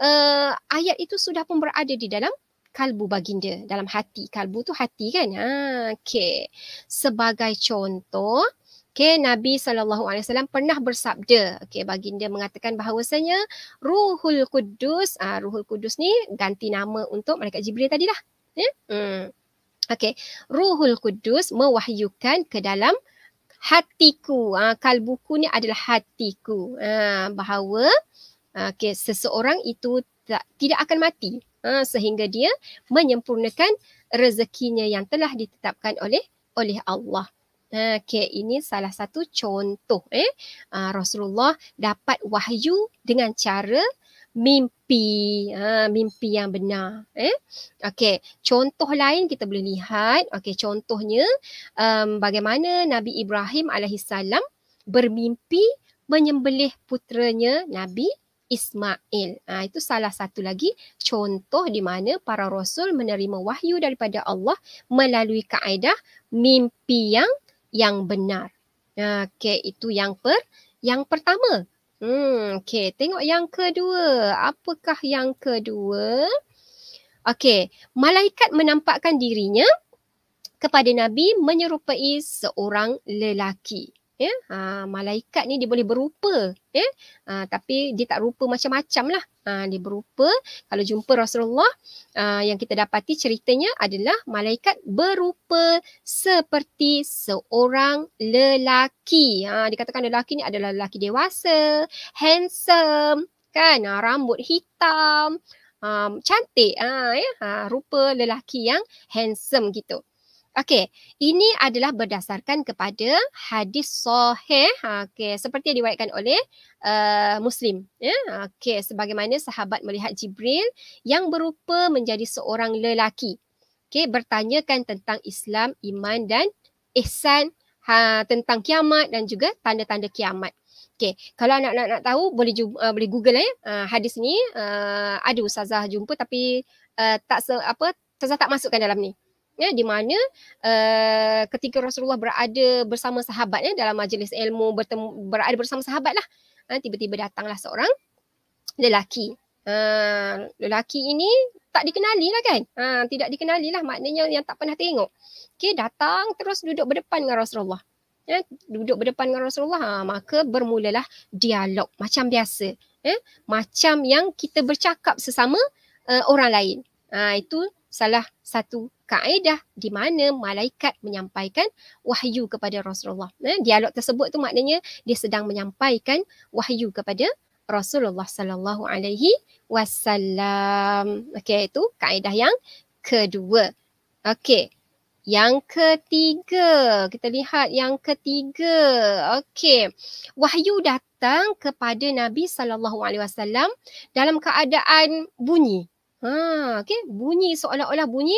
uh, ayat itu sudah pun berada di dalam kalbu baginda dalam hati kalbu tu hati kan ha okey sebagai contoh okey nabi saw. alaihi pernah bersabda okey baginda mengatakan bahawasanya ruhul kudus ah ruhul kudus ni ganti nama untuk malaikat jibril tadi lah. yeah? hmm okey ruhul kudus mewahyukan ke dalam hatiku ah kalbuku ni adalah hatiku ah bahawa ah, okey seseorang itu tidak akan mati ha, sehingga dia menyempurnakan rezekinya yang telah ditetapkan oleh oleh Allah. Ha, okay, ini salah satu contoh eh. Ha, Rasulullah dapat wahyu dengan cara mimpi. Ha, mimpi yang benar. Eh. Okay, contoh lain kita boleh lihat. Okay, contohnya um, bagaimana Nabi Ibrahim alaihissalam bermimpi menyembelih putranya Nabi Ismail. Ha, itu salah satu lagi contoh di mana para rasul menerima wahyu daripada Allah melalui kaedah mimpi yang yang benar. Ha, okay, itu yang per yang pertama. Hmm, okey, tengok yang kedua. Apakah yang kedua? Okay, malaikat menampakkan dirinya kepada Nabi menyerupai seorang lelaki. Ya, ha, malaikat ni dia boleh berupa, ya. Ha, tapi dia tak rupa macam-macam lah. Ha, dia berupa kalau jumpa Rasulullah ha, yang kita dapati ceritanya adalah malaikat berupa seperti seorang lelaki. Ha, dikatakan lelaki ni adalah lelaki dewasa, handsome, kan? Ha, rambut hitam, um, cantik ha, ya? ha, rupa lelaki yang handsome gitu. Okey, ini adalah berdasarkan kepada hadis sahih. Ha, okey, seperti yang diriwayatkan oleh uh, Muslim, ya. Yeah? Okey, sebagaimana sahabat melihat Jibril yang berupa menjadi seorang lelaki. Okey, bertanyakan tentang Islam, iman dan ihsan, ha, tentang kiamat dan juga tanda-tanda kiamat. Okey, kalau anak nak nak tahu boleh uh, boleh Google lah Eh? Uh, hadis ni uh, ada ustazah jumpa tapi uh, tak se, apa ustazah tak masukkan dalam ni ya di mana uh, ketika Rasulullah berada bersama sahabatnya dalam majlis ilmu bertemu berada bersama sahabat lah, ha, tiba-tiba datanglah seorang lelaki ha, lelaki ini tak dikenali lah kan ha, tidak dikenali lah maknanya yang tak pernah tengok okay datang terus duduk berdepan dengan Rasulullah ya duduk berdepan dengan Rasulullah ha, maka bermulalah dialog macam biasa ya macam yang kita bercakap sesama uh, orang lain ha, itu salah satu kaedah di mana malaikat menyampaikan wahyu kepada Rasulullah. Eh, dialog tersebut tu maknanya dia sedang menyampaikan wahyu kepada Rasulullah sallallahu alaihi wasallam. Okey, itu kaedah yang kedua. Okey. Yang ketiga, kita lihat yang ketiga. Okey. Wahyu datang kepada Nabi sallallahu alaihi wasallam dalam keadaan bunyi. Ha, okay. Bunyi seolah-olah bunyi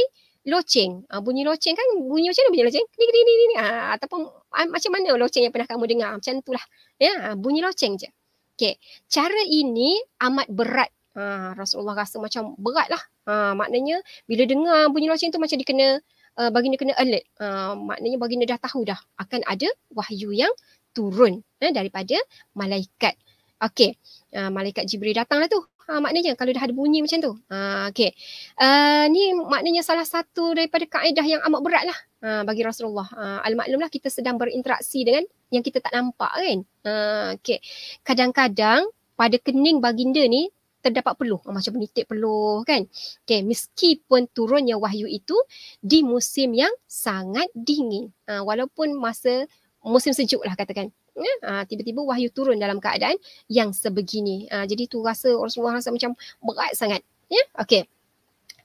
loceng. Ha, bunyi loceng kan bunyi macam mana bunyi loceng? ni, ni, ni, ni. Ha, ataupun ha, macam mana loceng yang pernah kamu dengar? Macam lah. Ya, ha, bunyi loceng je. Okay. Cara ini amat berat. Ha, Rasulullah rasa macam berat lah. Ha, maknanya bila dengar bunyi loceng tu macam dia kena uh, eh, baginda kena alert. Ha, maknanya baginda dah tahu dah akan ada wahyu yang turun eh, daripada malaikat. Okay, uh, malaikat Jibril datanglah tu. Ha, maknanya kalau dah ada bunyi macam tu. Ha, ah, okay. Uh, ah, ni maknanya salah satu daripada kaedah yang amat berat lah uh, bagi Rasulullah. Uh, Al-Maklumlah kita sedang berinteraksi dengan yang kita tak nampak kan. Uh, okay. Kadang-kadang pada kening baginda ni terdapat peluh. Uh, macam menitik peluh kan. Okay. Meskipun turunnya wahyu itu di musim yang sangat dingin. Uh, walaupun masa musim sejuk lah katakan ya tiba-tiba wahyu turun dalam keadaan yang sebegini ha, jadi tu rasa Rasulullah rasa macam berat sangat ya okey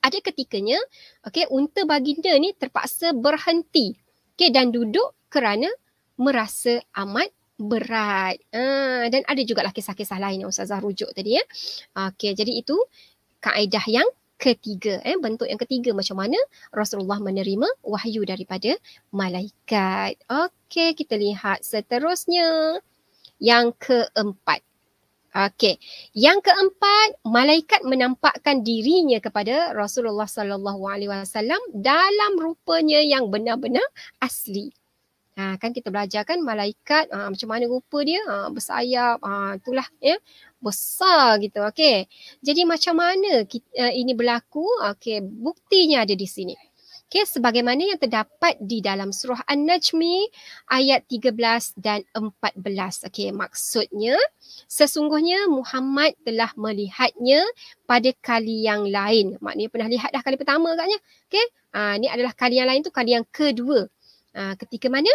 ada ketikanya okey unta baginda ni terpaksa berhenti okey dan duduk kerana merasa amat berat ha, dan ada jugalah kisah-kisah lain yang ustazah rujuk tadi ya okey jadi itu kaedah yang ketiga eh bentuk yang ketiga macam mana Rasulullah menerima wahyu daripada malaikat. Okey, kita lihat seterusnya yang keempat. Okey, yang keempat malaikat menampakkan dirinya kepada Rasulullah sallallahu alaihi wasallam dalam rupanya yang benar-benar asli. Ha, kan kita belajar kan malaikat ha, macam mana rupa dia ha, bersayap ha, itulah ya besar gitu okey jadi macam mana kita, uh, eh, ini berlaku okey buktinya ada di sini okey sebagaimana yang terdapat di dalam surah an-najmi ayat 13 dan 14 okey maksudnya sesungguhnya Muhammad telah melihatnya pada kali yang lain maknanya pernah lihat dah kali pertama agaknya okey ha, ini adalah kali yang lain tu kali yang kedua Ah, ketika mana?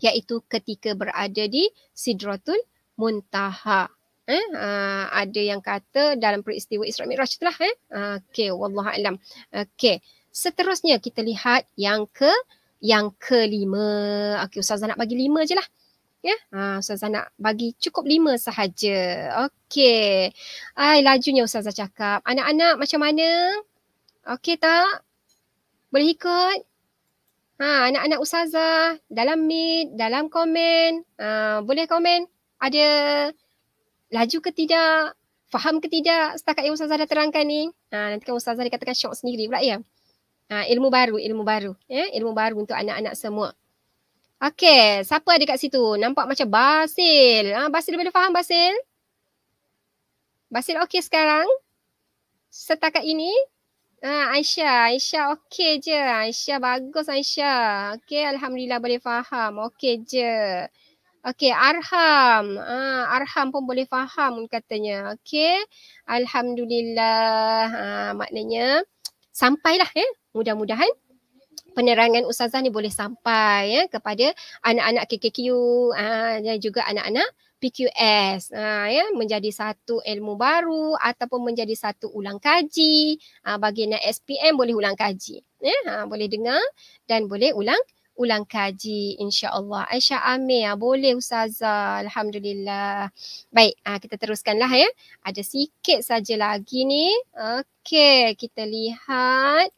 Iaitu ketika berada di Sidratul Muntaha. Eh, uh, ada yang kata dalam peristiwa Isra Mi'raj itulah. Eh? Uh, ah, okay, Wallahualam. Okay, seterusnya kita lihat yang ke yang kelima. Okay, Ustazah nak bagi lima je lah. Yeah? Uh, Ustazah nak bagi cukup lima sahaja. Okay. Ay, lajunya Ustazah cakap. Anak-anak macam mana? Okay tak? Boleh ikut? Ha, anak-anak ustazah dalam meet, dalam komen, ha, boleh komen ada laju ke tidak, faham ke tidak setakat yang ustazah dah terangkan ni. Ha, nanti kan ustazah dikatakan syok sendiri pula ya. Ha, ilmu baru, ilmu baru. Ya? Ilmu baru untuk anak-anak semua. Okey, siapa ada kat situ? Nampak macam Basil. Ha, Basil boleh faham Basil? Basil okey sekarang? Setakat ini, Ah, Aisyah, Aisyah okey je. Aisyah bagus Aisyah. Okey, alhamdulillah boleh faham. Okey je. Okey, Arham. Ah, Arham pun boleh faham katanya. Okey. Alhamdulillah. Ah, maknanya sampailah eh. Mudah-mudahan penerangan ustazah ni boleh sampai ya kepada anak-anak KKQ ah, dan juga anak-anak PQS ha, ya menjadi satu ilmu baru ataupun menjadi satu ulang kaji ha, bagi nak SPM boleh ulang kaji ya ha, boleh dengar dan boleh ulang ulang kaji insyaallah Aisyah Amir ha, boleh ustazah alhamdulillah baik ha, kita teruskanlah ya ada sikit saja lagi ni okey kita lihat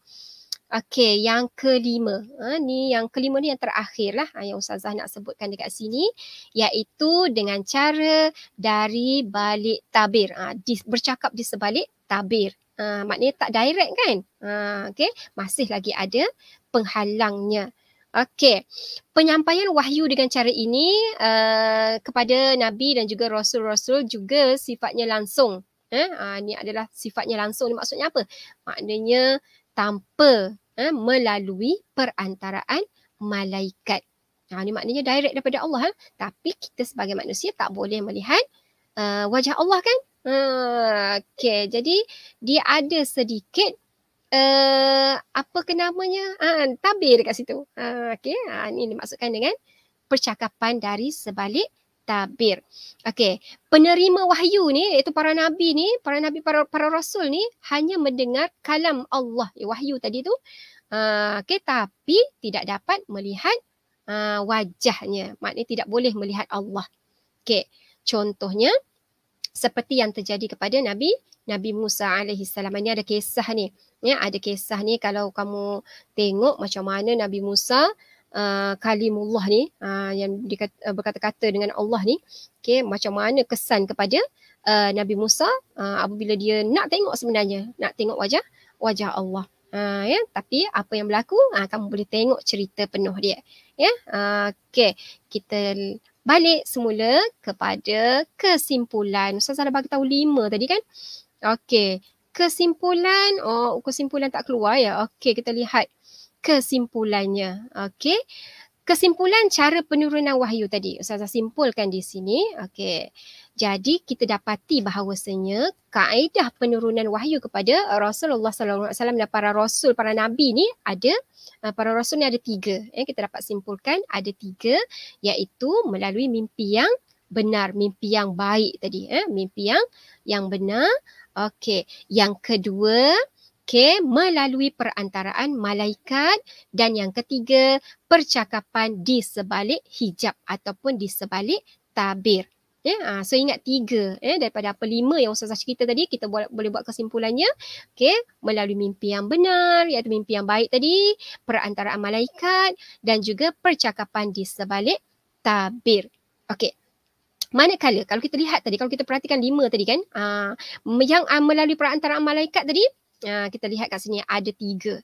Okey, yang kelima. Ha, ni yang kelima ni yang terakhir lah ha, yang Ustazah nak sebutkan dekat sini. Iaitu dengan cara dari balik tabir. Ha, di, bercakap di sebalik tabir. Ha, maknanya tak direct kan? Ha, Okey, masih lagi ada penghalangnya. Okey, penyampaian wahyu dengan cara ini uh, kepada Nabi dan juga Rasul-Rasul juga sifatnya langsung. Eh, uh, ha, ini adalah sifatnya langsung. Ini maksudnya apa? Maknanya tanpa ha, melalui perantaraan malaikat. Ha, ini maknanya direct daripada Allah. Ha? Tapi kita sebagai manusia tak boleh melihat uh, wajah Allah kan? Ha, okay. Jadi dia ada sedikit uh, apa kenamanya? Ha, tabir dekat situ. Ha, okay. Ha, ini dimaksudkan dengan percakapan dari sebalik tabir. Okey, penerima wahyu ni iaitu para nabi ni, para nabi para para rasul ni hanya mendengar kalam Allah, ya, wahyu tadi tu. Uh, ah, okay, tapi tidak dapat melihat uh, wajahnya. Maknanya tidak boleh melihat Allah. Okay, contohnya seperti yang terjadi kepada Nabi Nabi Musa alaihi salam ni ada kisah ni. Ya, ada kisah ni kalau kamu tengok macam mana Nabi Musa Uh, kalimullah ni uh, yang dikata, uh, berkata-kata dengan Allah ni okey macam mana kesan kepada uh, Nabi Musa uh, apabila dia nak tengok sebenarnya nak tengok wajah wajah Allah uh, ya tapi apa yang berlaku uh, kamu boleh tengok cerita penuh dia ya yeah? uh, okey kita balik semula kepada kesimpulan ustazah dah bagi tahu lima tadi kan okey kesimpulan oh kesimpulan tak keluar ya okey kita lihat kesimpulannya. Okey. Kesimpulan cara penurunan wahyu tadi. Ustazah simpulkan di sini. Okey. Jadi kita dapati bahawasanya kaedah penurunan wahyu kepada Rasulullah SAW dan para rasul, para nabi ni ada, eh, para rasul ni ada tiga. Eh, kita dapat simpulkan ada tiga iaitu melalui mimpi yang benar, mimpi yang baik tadi. Eh, mimpi yang yang benar. Okey. Yang kedua, okey melalui perantaraan malaikat dan yang ketiga percakapan di sebalik hijab ataupun di sebalik tabir ya yeah, so ingat tiga ya daripada apa lima yang ustazah cerita tadi kita boleh boleh buat kesimpulannya okey melalui mimpi yang benar iaitu mimpi yang baik tadi perantaraan malaikat dan juga percakapan di sebalik tabir okey manakala kalau kita lihat tadi kalau kita perhatikan lima tadi kan uh, yang uh, melalui perantaraan malaikat tadi Ah, kita lihat kat sini ada tiga.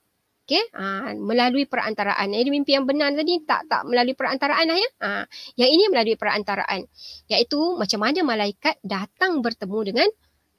Okay, ah, melalui perantaraan. Eh, ini mimpi yang benar tadi tak tak melalui perantaraan lah ya. Ha, yang ini melalui perantaraan. Iaitu macam mana malaikat datang bertemu dengan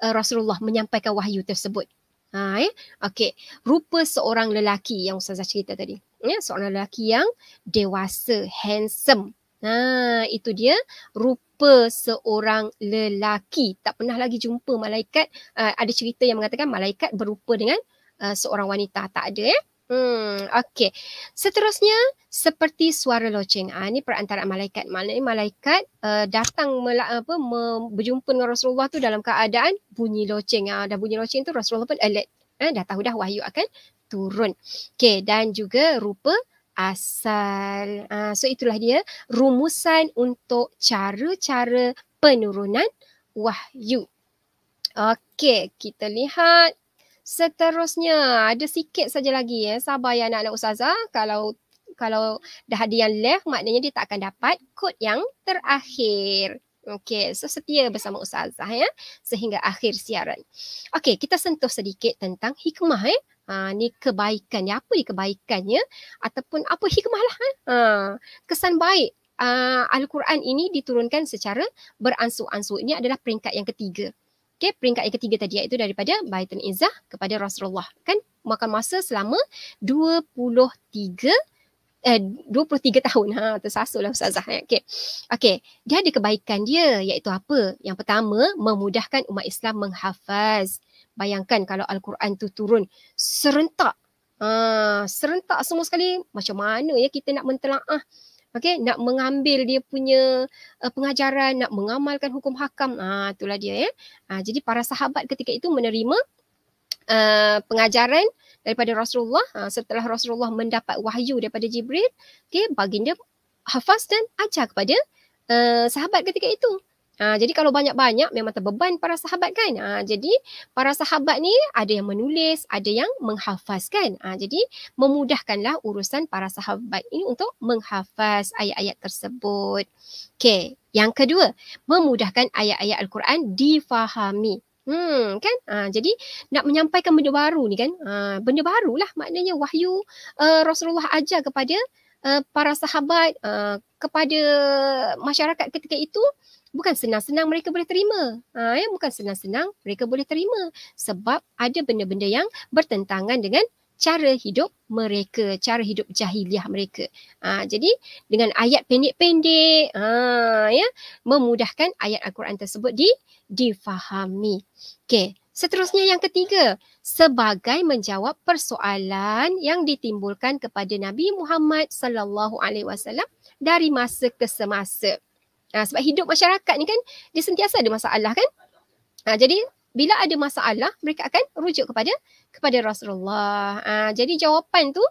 uh, Rasulullah menyampaikan wahyu tersebut. Ha, ya. eh? Okay, rupa seorang lelaki yang Ustazah cerita tadi. Ya, seorang lelaki yang dewasa, handsome. Nah, itu dia rupa seorang lelaki. Tak pernah lagi jumpa malaikat. Uh, ada cerita yang mengatakan malaikat berupa dengan uh, seorang wanita. Tak ada ya. Eh? Hmm, okey. Seterusnya, seperti suara loceng. Ha, ini perantara malaikat. Maknanya malaikat uh, datang mela- apa, mem- berjumpa dengan Rasulullah tu dalam keadaan bunyi loceng. Ha, dah bunyi loceng tu Rasulullah pun alert. Ha, dah tahu dah wahyu akan turun. Okey, dan juga rupa asal. Uh, so itulah dia rumusan untuk cara-cara penurunan wahyu. Okey, kita lihat seterusnya. Ada sikit saja lagi ya. Sabar ya anak-anak ustazah. Kalau kalau dah ada yang left, maknanya dia tak akan dapat kod yang terakhir. Okey, so setia bersama Ustazah ya sehingga akhir siaran. Okey, kita sentuh sedikit tentang hikmah eh. Ha, ni kebaikan ya. Apa ni kebaikannya ataupun apa hikmah lah. Eh? Ha, kesan baik uh, Al-Quran ini diturunkan secara beransu-ansu Ini adalah peringkat yang ketiga. Okey, peringkat yang ketiga tadi iaitu daripada Baitul Izzah kepada Rasulullah. Kan makan masa selama 23 tahun eh, 23 tahun ha tersasulah ustazah ya okey okey dia ada kebaikan dia iaitu apa yang pertama memudahkan umat Islam menghafaz bayangkan kalau al-Quran tu turun serentak ha, serentak semua sekali macam mana ya kita nak mentelaah okey nak mengambil dia punya uh, pengajaran nak mengamalkan hukum hakam ah ha, itulah dia ya ha, jadi para sahabat ketika itu menerima uh, pengajaran uh, daripada Rasulullah ha, setelah Rasulullah mendapat wahyu daripada Jibril okey baginda hafaz dan ajar kepada uh, sahabat ketika itu ha, jadi kalau banyak-banyak memang terbeban para sahabat kan ha, jadi para sahabat ni ada yang menulis ada yang menghafaz kan ha, jadi memudahkanlah urusan para sahabat ini untuk menghafaz ayat-ayat tersebut okey yang kedua memudahkan ayat-ayat al-Quran difahami Hmm, kan? Ha, jadi nak menyampaikan benda baru ni kan? Ha, benda lah maknanya wahyu uh, Rasulullah ajar kepada uh, para sahabat, uh, kepada masyarakat ketika itu bukan senang-senang mereka boleh terima. Ha, ya? Bukan senang-senang mereka boleh terima sebab ada benda-benda yang bertentangan dengan cara hidup mereka, cara hidup jahiliah mereka. Ha, jadi dengan ayat pendek-pendek, ha, ya, memudahkan ayat Al-Quran tersebut di, difahami. Okey, seterusnya yang ketiga, sebagai menjawab persoalan yang ditimbulkan kepada Nabi Muhammad sallallahu alaihi wasallam dari masa ke semasa. Ha, sebab hidup masyarakat ni kan dia sentiasa ada masalah kan? Ha, jadi bila ada masalah mereka akan rujuk kepada kepada Rasulullah. Ha, jadi jawapan tu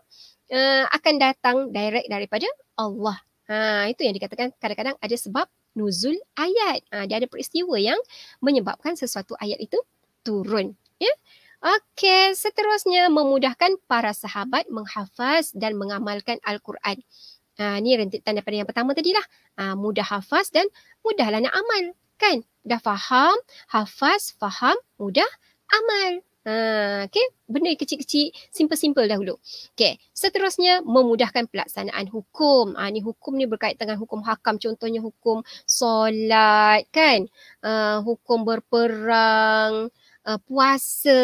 uh, akan datang direct daripada Allah. Ha, itu yang dikatakan kadang-kadang ada sebab nuzul ayat. Ha, dia ada peristiwa yang menyebabkan sesuatu ayat itu turun. Ya? Okey, seterusnya memudahkan para sahabat menghafaz dan mengamalkan Al-Quran. Ha, ah, ini rentetan daripada yang pertama tadi lah. Ha, ah, mudah hafaz dan mudahlah nak amal. Kan? Dah faham, hafaz, faham, mudah, amal. Ha, ah, okay, benda kecil-kecil, simple-simple dahulu. Okay, seterusnya memudahkan pelaksanaan hukum. Ha, ni hukum ni berkait dengan hukum hakam, contohnya hukum solat kan, uh, hukum berperang, uh, puasa,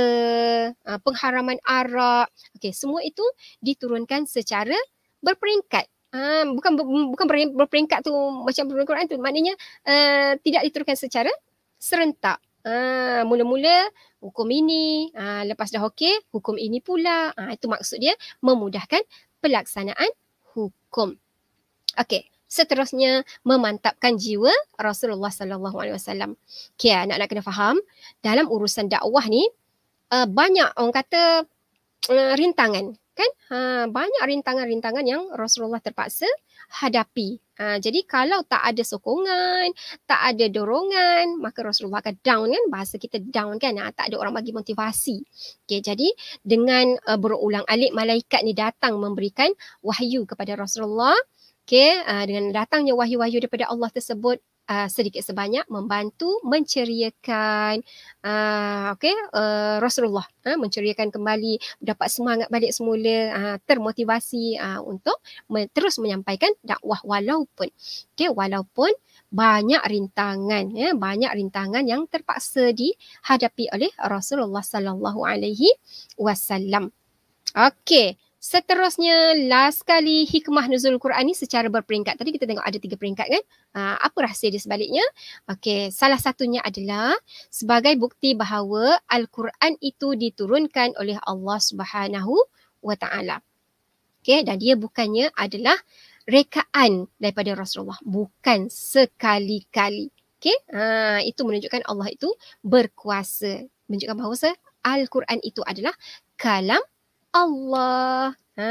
uh, pengharaman arak. Okay, semua itu diturunkan secara berperingkat. Ha, bukan bukan berperingkat tu macam Al-Quran tu, maknanya uh, tidak diturunkan secara serentak. mula-mula hukum ini uh, lepas dah okey hukum ini pula uh, itu maksud dia memudahkan pelaksanaan hukum okey seterusnya memantapkan jiwa Rasulullah sallallahu alaihi wasallam okey anak ah, nak kena faham dalam urusan dakwah ni uh, banyak orang kata uh, rintangan kan ha banyak rintangan-rintangan yang Rasulullah terpaksa uh, hadapi. Ha, jadi kalau tak ada sokongan, tak ada dorongan, maka Rasulullah akan down kan. Bahasa kita down kan. Ha, tak ada orang bagi motivasi. Okay, jadi dengan uh, berulang alik malaikat ni datang memberikan wahyu kepada Rasulullah. Okay, uh, dengan datangnya wahyu-wahyu daripada Allah tersebut, uh, sedikit sebanyak membantu menceriakan uh, okay, uh, Rasulullah. Uh, menceriakan kembali, dapat semangat balik semula, uh, termotivasi uh, untuk men- terus menyampaikan dakwah walaupun. Okay, walaupun banyak rintangan ya banyak rintangan yang terpaksa dihadapi oleh Rasulullah sallallahu alaihi wasallam okey Seterusnya, last kali hikmah Nuzul Quran ni secara berperingkat. Tadi kita tengok ada tiga peringkat kan? Uh, apa rahsia dia sebaliknya? Okey, salah satunya adalah sebagai bukti bahawa Al-Quran itu diturunkan oleh Allah Subhanahu SWT. Okey, dan dia bukannya adalah rekaan daripada Rasulullah. Bukan sekali-kali. Okey, uh, itu menunjukkan Allah itu berkuasa. Menunjukkan bahawa Al-Quran itu adalah kalam Allah. Ha,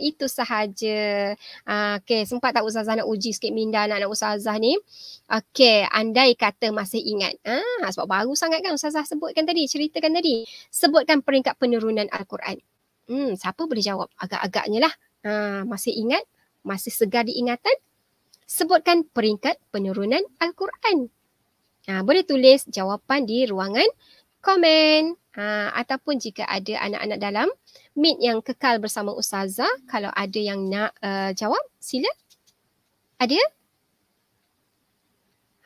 itu sahaja. Ha, okay, sempat tak Ustazah nak uji sikit minda anak-anak Ustazah ni? Okay, andai kata masih ingat. Ah, ha, sebab baru sangat kan Ustazah sebutkan tadi, ceritakan tadi. Sebutkan peringkat penurunan Al-Quran. Hmm, siapa boleh jawab? Agak-agaknya lah. Ha, masih ingat? Masih segar diingatan? Sebutkan peringkat penurunan Al-Quran. Ha, boleh tulis jawapan di ruangan komen. Ha, ataupun jika ada anak-anak dalam meet yang kekal bersama ustazah, kalau ada yang nak uh, jawab, sila. Ada?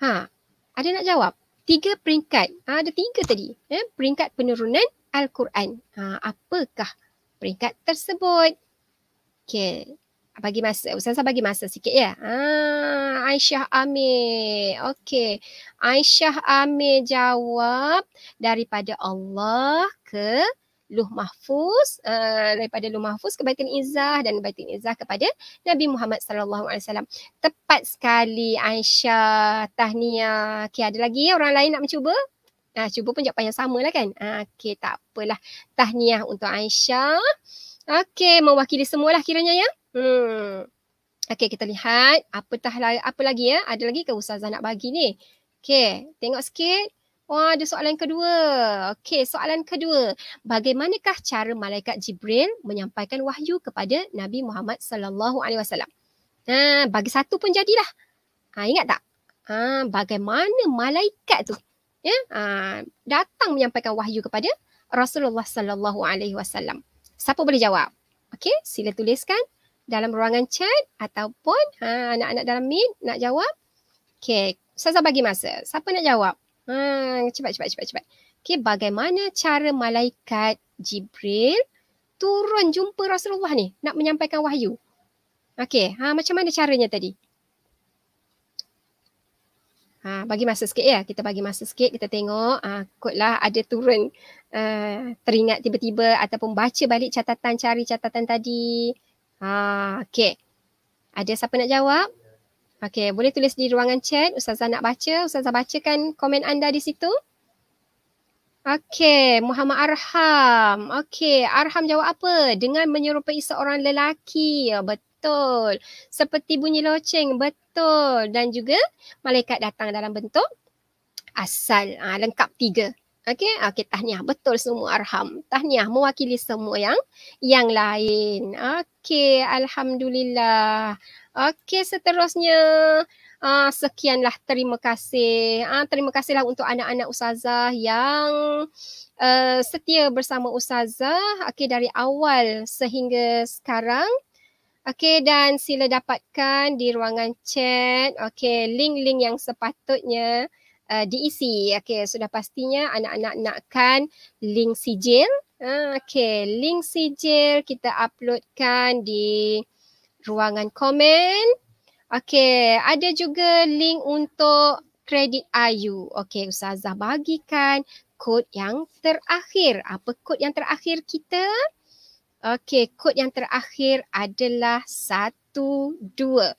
Ha, ada nak jawab? Tiga peringkat. Ha, ada tiga tadi. eh? peringkat penurunan Al-Quran. Ha, apakah peringkat tersebut? Okay bagi masa. Ustazah bagi masa sikit ya. Ah, Aisyah Amir. Okey. Aisyah Amir jawab daripada Allah ke Luh Mahfuz, uh, daripada Luh Mahfuz ke Baitin Izzah dan Baitin Izzah kepada Nabi Muhammad SAW. Tepat sekali Aisyah, tahniah. Okey, ada lagi ya, orang lain nak mencuba? Nah, cuba pun jawapan yang sama lah kan? Ah, okey, tak apalah. Tahniah untuk Aisyah. Okey, mewakili semualah kiranya ya. Hmm. Okey, kita lihat apatah lagi, apa lagi ya? Ada lagi ke Ustazah nak bagi ni? Okey, tengok sikit. Wah, ada soalan kedua. Okey, soalan kedua. Bagaimanakah cara malaikat Jibril menyampaikan wahyu kepada Nabi Muhammad sallallahu alaihi wasallam? Ha, bagi satu pun jadilah. Ha, ingat tak? Ha, bagaimana malaikat tu ya? Ha, datang menyampaikan wahyu kepada Rasulullah sallallahu alaihi wasallam. Siapa boleh jawab? Okey, sila tuliskan dalam ruangan chat ataupun ha, anak-anak dalam meet nak jawab. Okay, saya bagi masa. Siapa nak jawab? Ha, cepat, cepat, cepat, cepat. Okay, bagaimana cara malaikat Jibril turun jumpa Rasulullah ni nak menyampaikan wahyu? Okay, ha, macam mana caranya tadi? Ha, bagi masa sikit ya. Kita bagi masa sikit. Kita tengok. Ha, kotlah ada turun. Uh, teringat tiba-tiba ataupun baca balik catatan cari catatan tadi. Ah, okay. Ada siapa nak jawab? Okay, boleh tulis di ruangan chat. Ustazah nak baca. Ustazah bacakan komen anda di situ. Okay, Muhammad Arham. Okay, Arham jawab apa? Dengan menyerupai seorang lelaki. Ya, betul. Seperti bunyi loceng. Betul. Dan juga malaikat datang dalam bentuk asal. Ha, lengkap tiga. Okey, okey tahniah betul semua arham. Tahniah mewakili semua yang yang lain. Okey, alhamdulillah. Okey, seterusnya Ah sekianlah terima kasih. Ah terima kasihlah untuk anak-anak ustazah yang uh, setia bersama ustazah Okay, dari awal sehingga sekarang. Okay, dan sila dapatkan di ruangan chat okey link-link yang sepatutnya uh, diisi. Okey, sudah pastinya anak-anak nakkan link sijil. Uh, Okey, link sijil kita uploadkan di ruangan komen. Okey, ada juga link untuk kredit Ayu. Okey, Ustazah bagikan kod yang terakhir. Apa kod yang terakhir kita? Okey, kod yang terakhir adalah satu, dua.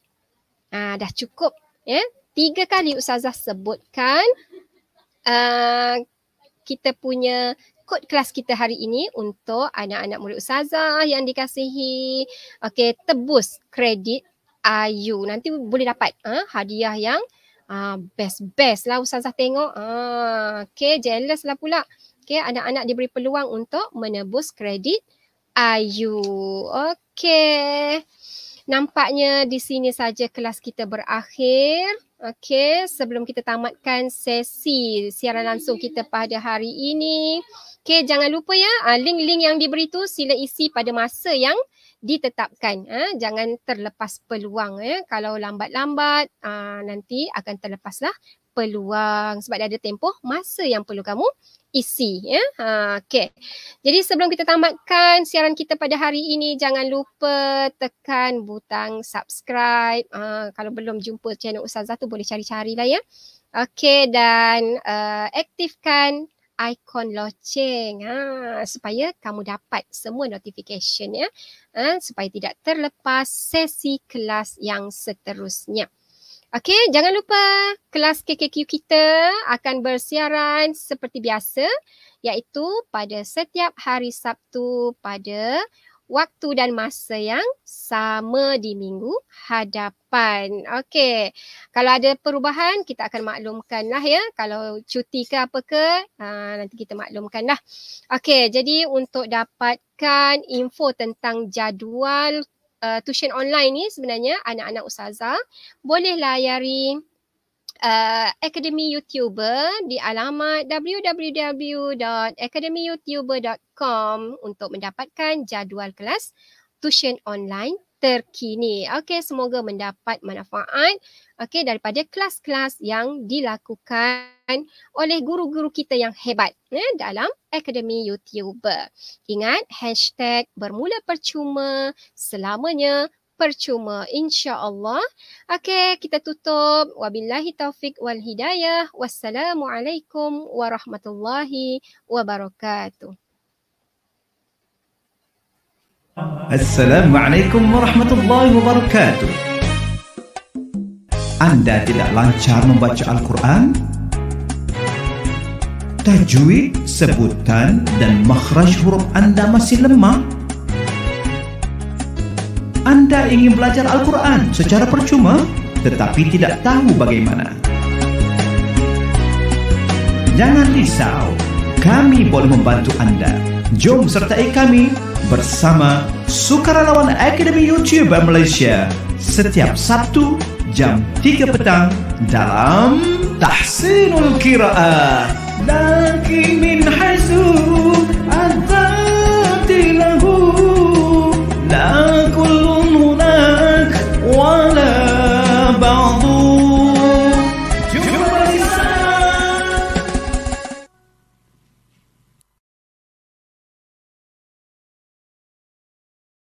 Ah, dah cukup. Ya, yeah? tiga kali Ustazah sebutkan uh, kita punya kod kelas kita hari ini untuk anak-anak murid Ustazah yang dikasihi. Okey, tebus kredit Ayu. Nanti boleh dapat uh, hadiah yang uh, best-best lah Ustazah tengok. Uh, Okey, jealous lah pula. Okey, anak-anak diberi peluang untuk menebus kredit Ayu. Okey. Nampaknya di sini saja kelas kita berakhir. Okey, sebelum kita tamatkan sesi siaran langsung kita pada hari ini. Okey, jangan lupa ya, ah, link-link yang diberi tu sila isi pada masa yang ditetapkan. Ah. Jangan terlepas peluang. ya. Kalau lambat-lambat, ah, nanti akan terlepaslah peluang sebab dia ada tempoh masa yang perlu kamu isi ya. Ha okey. Jadi sebelum kita tamatkan siaran kita pada hari ini jangan lupa tekan butang subscribe. Ha kalau belum jumpa channel Ustazah tu boleh cari cari lah ya. Okey dan uh, aktifkan ikon loceng ha supaya kamu dapat semua notification ya. Ha supaya tidak terlepas sesi kelas yang seterusnya. Okey, jangan lupa kelas KKQ kita akan bersiaran seperti biasa iaitu pada setiap hari Sabtu pada waktu dan masa yang sama di minggu hadapan. Okey. Kalau ada perubahan kita akan maklumkanlah ya. Kalau cuti ke apa ke, ha, nanti kita maklumkanlah. Okey, jadi untuk dapatkan info tentang jadual uh, tuition online ni sebenarnya anak-anak ustazah boleh layari uh, Akademi YouTuber di alamat www.academyyoutuber.com untuk mendapatkan jadual kelas tuition online terkini. Okey, semoga mendapat manfaat okey daripada kelas-kelas yang dilakukan oleh guru-guru kita yang hebat ya dalam akademi YouTuber. Ingat hashtag bermula percuma selamanya percuma insya-Allah. Okey, kita tutup. Wabillahi taufik wal hidayah. Wassalamualaikum warahmatullahi wabarakatuh. Assalamualaikum warahmatullahi wabarakatuh anda tidak lancar membaca Al-Quran? Tajwid, sebutan dan makhraj huruf anda masih lemah? Anda ingin belajar Al-Quran secara percuma tetapi tidak tahu bagaimana? Jangan risau, kami boleh membantu anda. Jom sertai kami bersama Sukarelawan Akademi YouTube Malaysia setiap Sabtu jam 3 petang dalam Tahsinul Qiraat. dan min haisu adzati lahu la kullu munak wa la